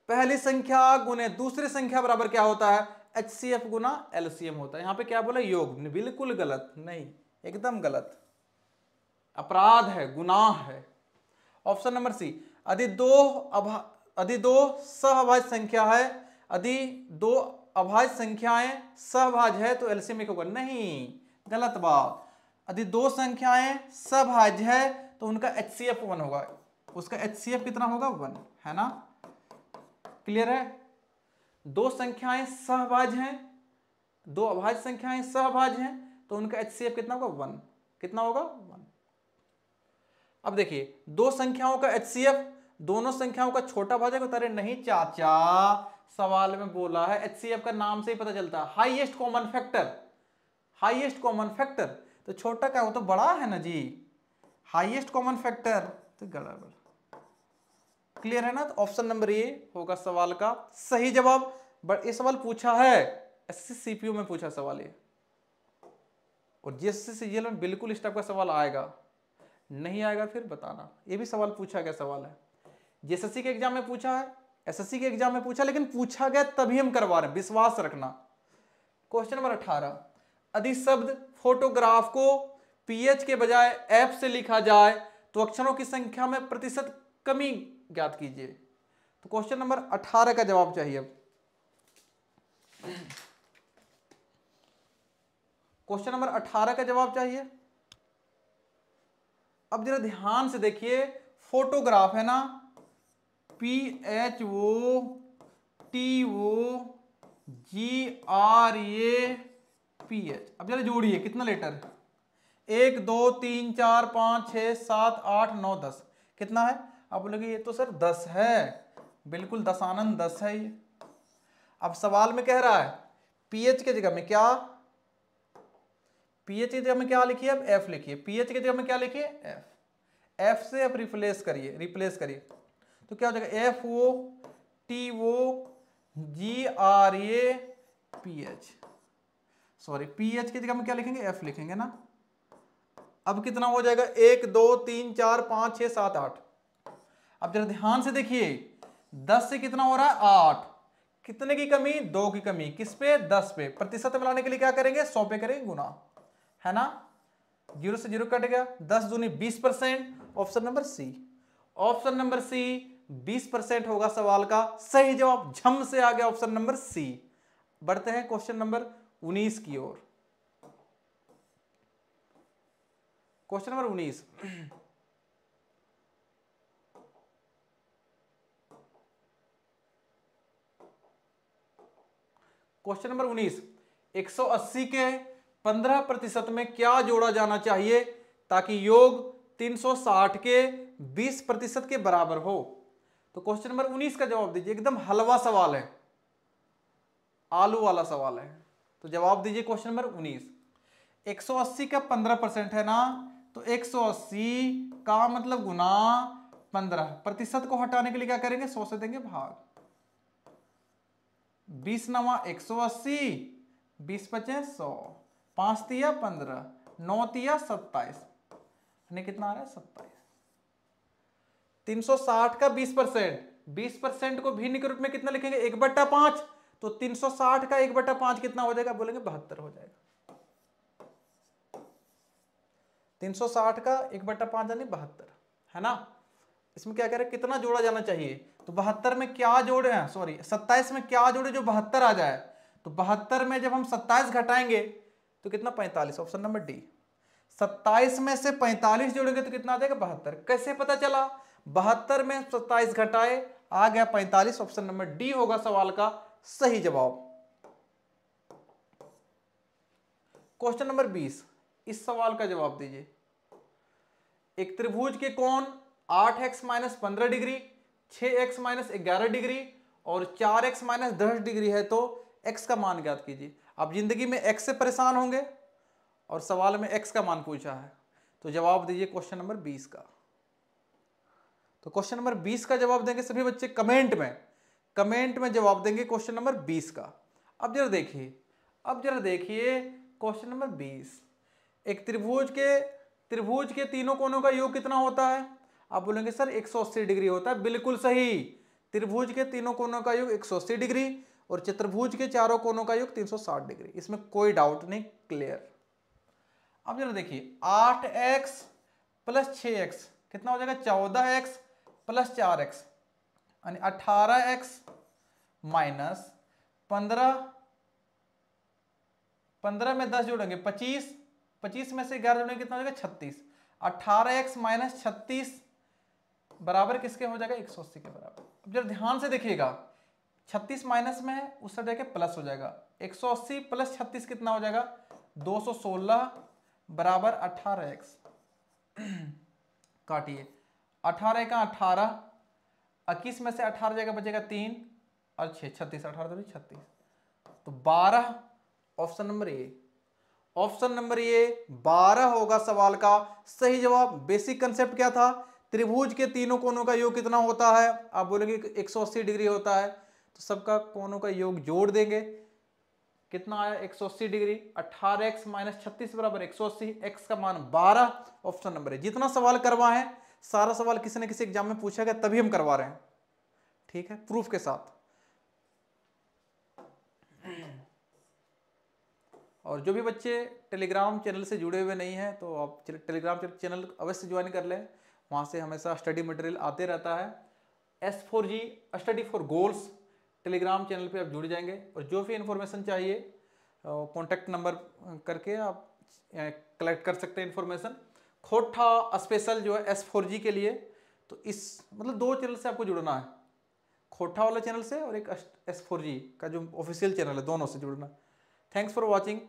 पहली संख्या गुने दूसरी संख्या बराबर क्या होता है एच सी एफ गुना एलसीएम होता है यहां पे क्या बोला योग बिल्कुल गलत नहीं एकदम गलत अपराध है गुनाह है ऑप्शन नंबर सी अधि दो अभा अधि दो सहभाज्य संख्या है अधि दो अभाज्य संख्याएं सहभाज है तो एलसीएम एक होगा नहीं गलत बात यदि दो संख्याएं सहभाज्य है तो उनका एच सी एफ वन होगा उसका एच सी एफ कितना होगा वन है ना क्लियर है दो संख्याएं सहभाज्य हैं दो अभाज्य संख्याएं सहभाज्य हैं तो उनका एच सी एफ कितना होगा वन कितना होगा वन अब देखिए दो संख्याओं का एच सी एफ दोनों संख्याओं का छोटा भाजक उतारे नहीं चाचा सवाल में बोला है एच का नाम से ही पता चलता है highest common factor highest common factor तो छोटा क्या वो तो बड़ा है ना जी हाइएस्ट कॉमन फैक्टर तो गड़बड़ क्लियर है ना तो ऑप्शन नंबर ए होगा सवाल का सही जवाब बट ये सवाल पूछा है एस सीपीयू में पूछा सवाल ये और जीएससी सीजीएल में बिल्कुल इस टाइप का सवाल आएगा नहीं आएगा फिर बताना ये भी सवाल पूछा गया सवाल है जीएसएससी के एग्जाम में पूछा है एसएससी के एग्जाम में पूछा लेकिन पूछा गया तभी हम करवा रहे हैं विश्वास रखना क्वेश्चन नंबर अठारह यदि शब्द फोटोग्राफ को पीएच के बजाय एफ से लिखा जाए तो अक्षरों की संख्या में प्रतिशत कमी ज्ञात कीजिए तो क्वेश्चन नंबर अठारह का जवाब चाहिए अब क्वेश्चन नंबर अठारह का जवाब चाहिए अब जरा ध्यान से देखिए फोटोग्राफ है ना P H O T O G R A P H अब जरा जोड़िए कितना लेटर एक दो तीन चार पाँच छ सात आठ नौ दस कितना है अब बोलेंगे ये तो सर दस है बिल्कुल दस आनंद दस है ये अब सवाल में कह रहा है पीएच के जगह में क्या पीएच की जगह में क्या लिखिए अब एफ लिखिए पीएच के जगह में क्या लिखिए एफ एफ से आप रिप्लेस करिए रिप्लेस करिए तो क्या हो जाएगा F O T O G R A P H sorry P H की जगह में क्या लिखेंगे एफ लिखेंगे ना अब कितना हो जाएगा एक दो तीन चार पांच छह सात आठ अब जरा ध्यान से देखिए दस से कितना हो रहा है आठ कितने की कमी दो की कमी किस पे दस पे प्रतिशत मिलाने के लिए क्या करेंगे सौ पे करेंगे गुना है ना जीरो से जीरो कट गया दस दूनी बीस percent option number C option number C बीस परसेंट होगा सवाल का सही जवाब झम से आ गया ऑप्शन नंबर सी बढ़ते हैं क्वेश्चन नंबर उन्नीस की ओर क्वेश्चन नंबर उन्नीस क्वेश्चन नंबर उन्नीस 180 के 15 प्रतिशत में क्या जोड़ा जाना चाहिए ताकि योग 360 के 20 प्रतिशत के बराबर हो तो क्वेश्चन नंबर उन्नीस का जवाब दीजिए एकदम हलवा सवाल है आलू वाला सवाल है तो जवाब दीजिए क्वेश्चन नंबर उन्नीस 180 का 15 परसेंट है ना तो 180 का मतलब गुना 15 प्रतिशत को हटाने के लिए क्या करेंगे सौ से देंगे भाग 20 नवा 180 बीस पचे सौ पांच दिया पंद्रह नौ तिया सत्ताईस कितना आ रहा है सत्ताईस 360 का 20 परसेंट बीस परसेंट को भिन्न के रूप में कितना लिखेंगे एक बट्टा पांच तो 360 का एक बट्टा पांच कितना हो जाएगा बोलेंगे बहत्तर हो जाएगा 360 का एक बट्टा पांच यानी बहत्तर है ना इसमें क्या कह रहे हैं कितना जोड़ा जाना चाहिए तो बहत्तर में क्या जोड़े हैं सॉरी सत्ताईस में क्या जोड़े जो बहत्तर आ जाए तो बहत्तर में जब हम सत्ताईस घटाएंगे तो कितना पैंतालीस ऑप्शन नंबर डी सत्ताईस में से पैंतालीस जोड़ेंगे तो कितना आ जाएगा बहत्तर कैसे पता चला बहत्तर में सत्ताईस घटाए आ गया पैंतालीस ऑप्शन नंबर डी होगा सवाल का सही जवाब क्वेश्चन नंबर बीस इस सवाल का जवाब दीजिए एक त्रिभुज के कोण आठ एक्स माइनस पंद्रह डिग्री छह एक्स माइनस ग्यारह डिग्री और चार एक्स माइनस दस डिग्री है तो एक्स का मान ज्ञात कीजिए आप जिंदगी में एक्स से परेशान होंगे और सवाल में एक्स का मान पूछा है तो जवाब दीजिए क्वेश्चन नंबर बीस का तो क्वेश्चन नंबर बीस का जवाब देंगे सभी बच्चे कमेंट में कमेंट में जवाब देंगे क्वेश्चन नंबर बीस का अब जरा देखिए अब जरा देखिए क्वेश्चन नंबर बीस एक त्रिभुज के त्रिभुज के तीनों कोनों का योग कितना होता है आप बोलेंगे सर 180 डिग्री होता है बिल्कुल सही त्रिभुज के तीनों कोनों का योग 180 डिग्री और चतुर्भुज के चारों कोनों का योग 360 डिग्री इसमें कोई डाउट नहीं क्लियर अब जरा देखिए 8x एक्स प्लस छ कितना हो जाएगा 14x प्लस चार एक्स यानी अठारह एक्स माइनस पंद्रह पंद्रह में दस जोड़ेंगे पच्चीस पच्चीस में से ग्यारह जोड़ेंगे कितना हो जाएगा छत्तीस अट्ठारह एक्स माइनस छत्तीस बराबर किसके हो जाएगा एक सौ अस्सी के बराबर अब जब ध्यान से देखिएगा छत्तीस माइनस में है उससे जाके प्लस हो जाएगा एक सौ अस्सी प्लस छत्तीस कितना हो जाएगा दो सौ सोलह बराबर अट्ठारह एक्स (clears throat) काटिए अठारह का अठारह इक्कीस में से अठारह जगह बचेगा तीन और छः छत्तीस अठारह तो छत्तीस तो बारह option number A option number A बारह होगा सवाल का सही जवाब बेसिक कंसेप्ट क्या था त्रिभुज के तीनों कोनों का योग कितना होता है आप बोलेंगे एक सौ अस्सी डिग्री होता है तो सबका कोनों का योग जोड़ देंगे कितना आया एक सौ अस्सी डिग्री अठारह एक्स माइनस छत्तीस बराबर एक सौ अस्सी एक्स का मान बारह ऑप्शन नंबर है जितना सवाल करवा है सारा सवाल किसी न किसी एग्जाम में पूछा गया तभी हम करवा रहे हैं ठीक है प्रूफ के साथ और जो भी बच्चे टेलीग्राम चैनल से जुड़े हुए नहीं हैं तो आप टेलीग्राम चैनल अवश्य ज्वाइन कर लें वहाँ से हमेशा स्टडी मटेरियल आते रहता है S four G study for goals Telegram channel पे आप जुड़ जाएंगे और जो भी इन्फॉर्मेशन चाहिए कॉन्टैक्ट नंबर करके आप कलेक्ट कर सकते हैं इन्फॉर्मेशन खोटा स्पेशल जो है एस फोर जी के लिए तो इस मतलब दो चैनल से आपको जुड़ना है खोटा वाला चैनल से और एक एस फोर जी का जो ऑफिशियल चैनल है दोनों से जुड़ना थैंक्स फॉर वॉचिंग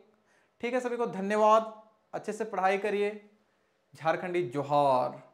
ठीक है सभी को धन्यवाद अच्छे से पढ़ाई करिए झारखंडी जोहार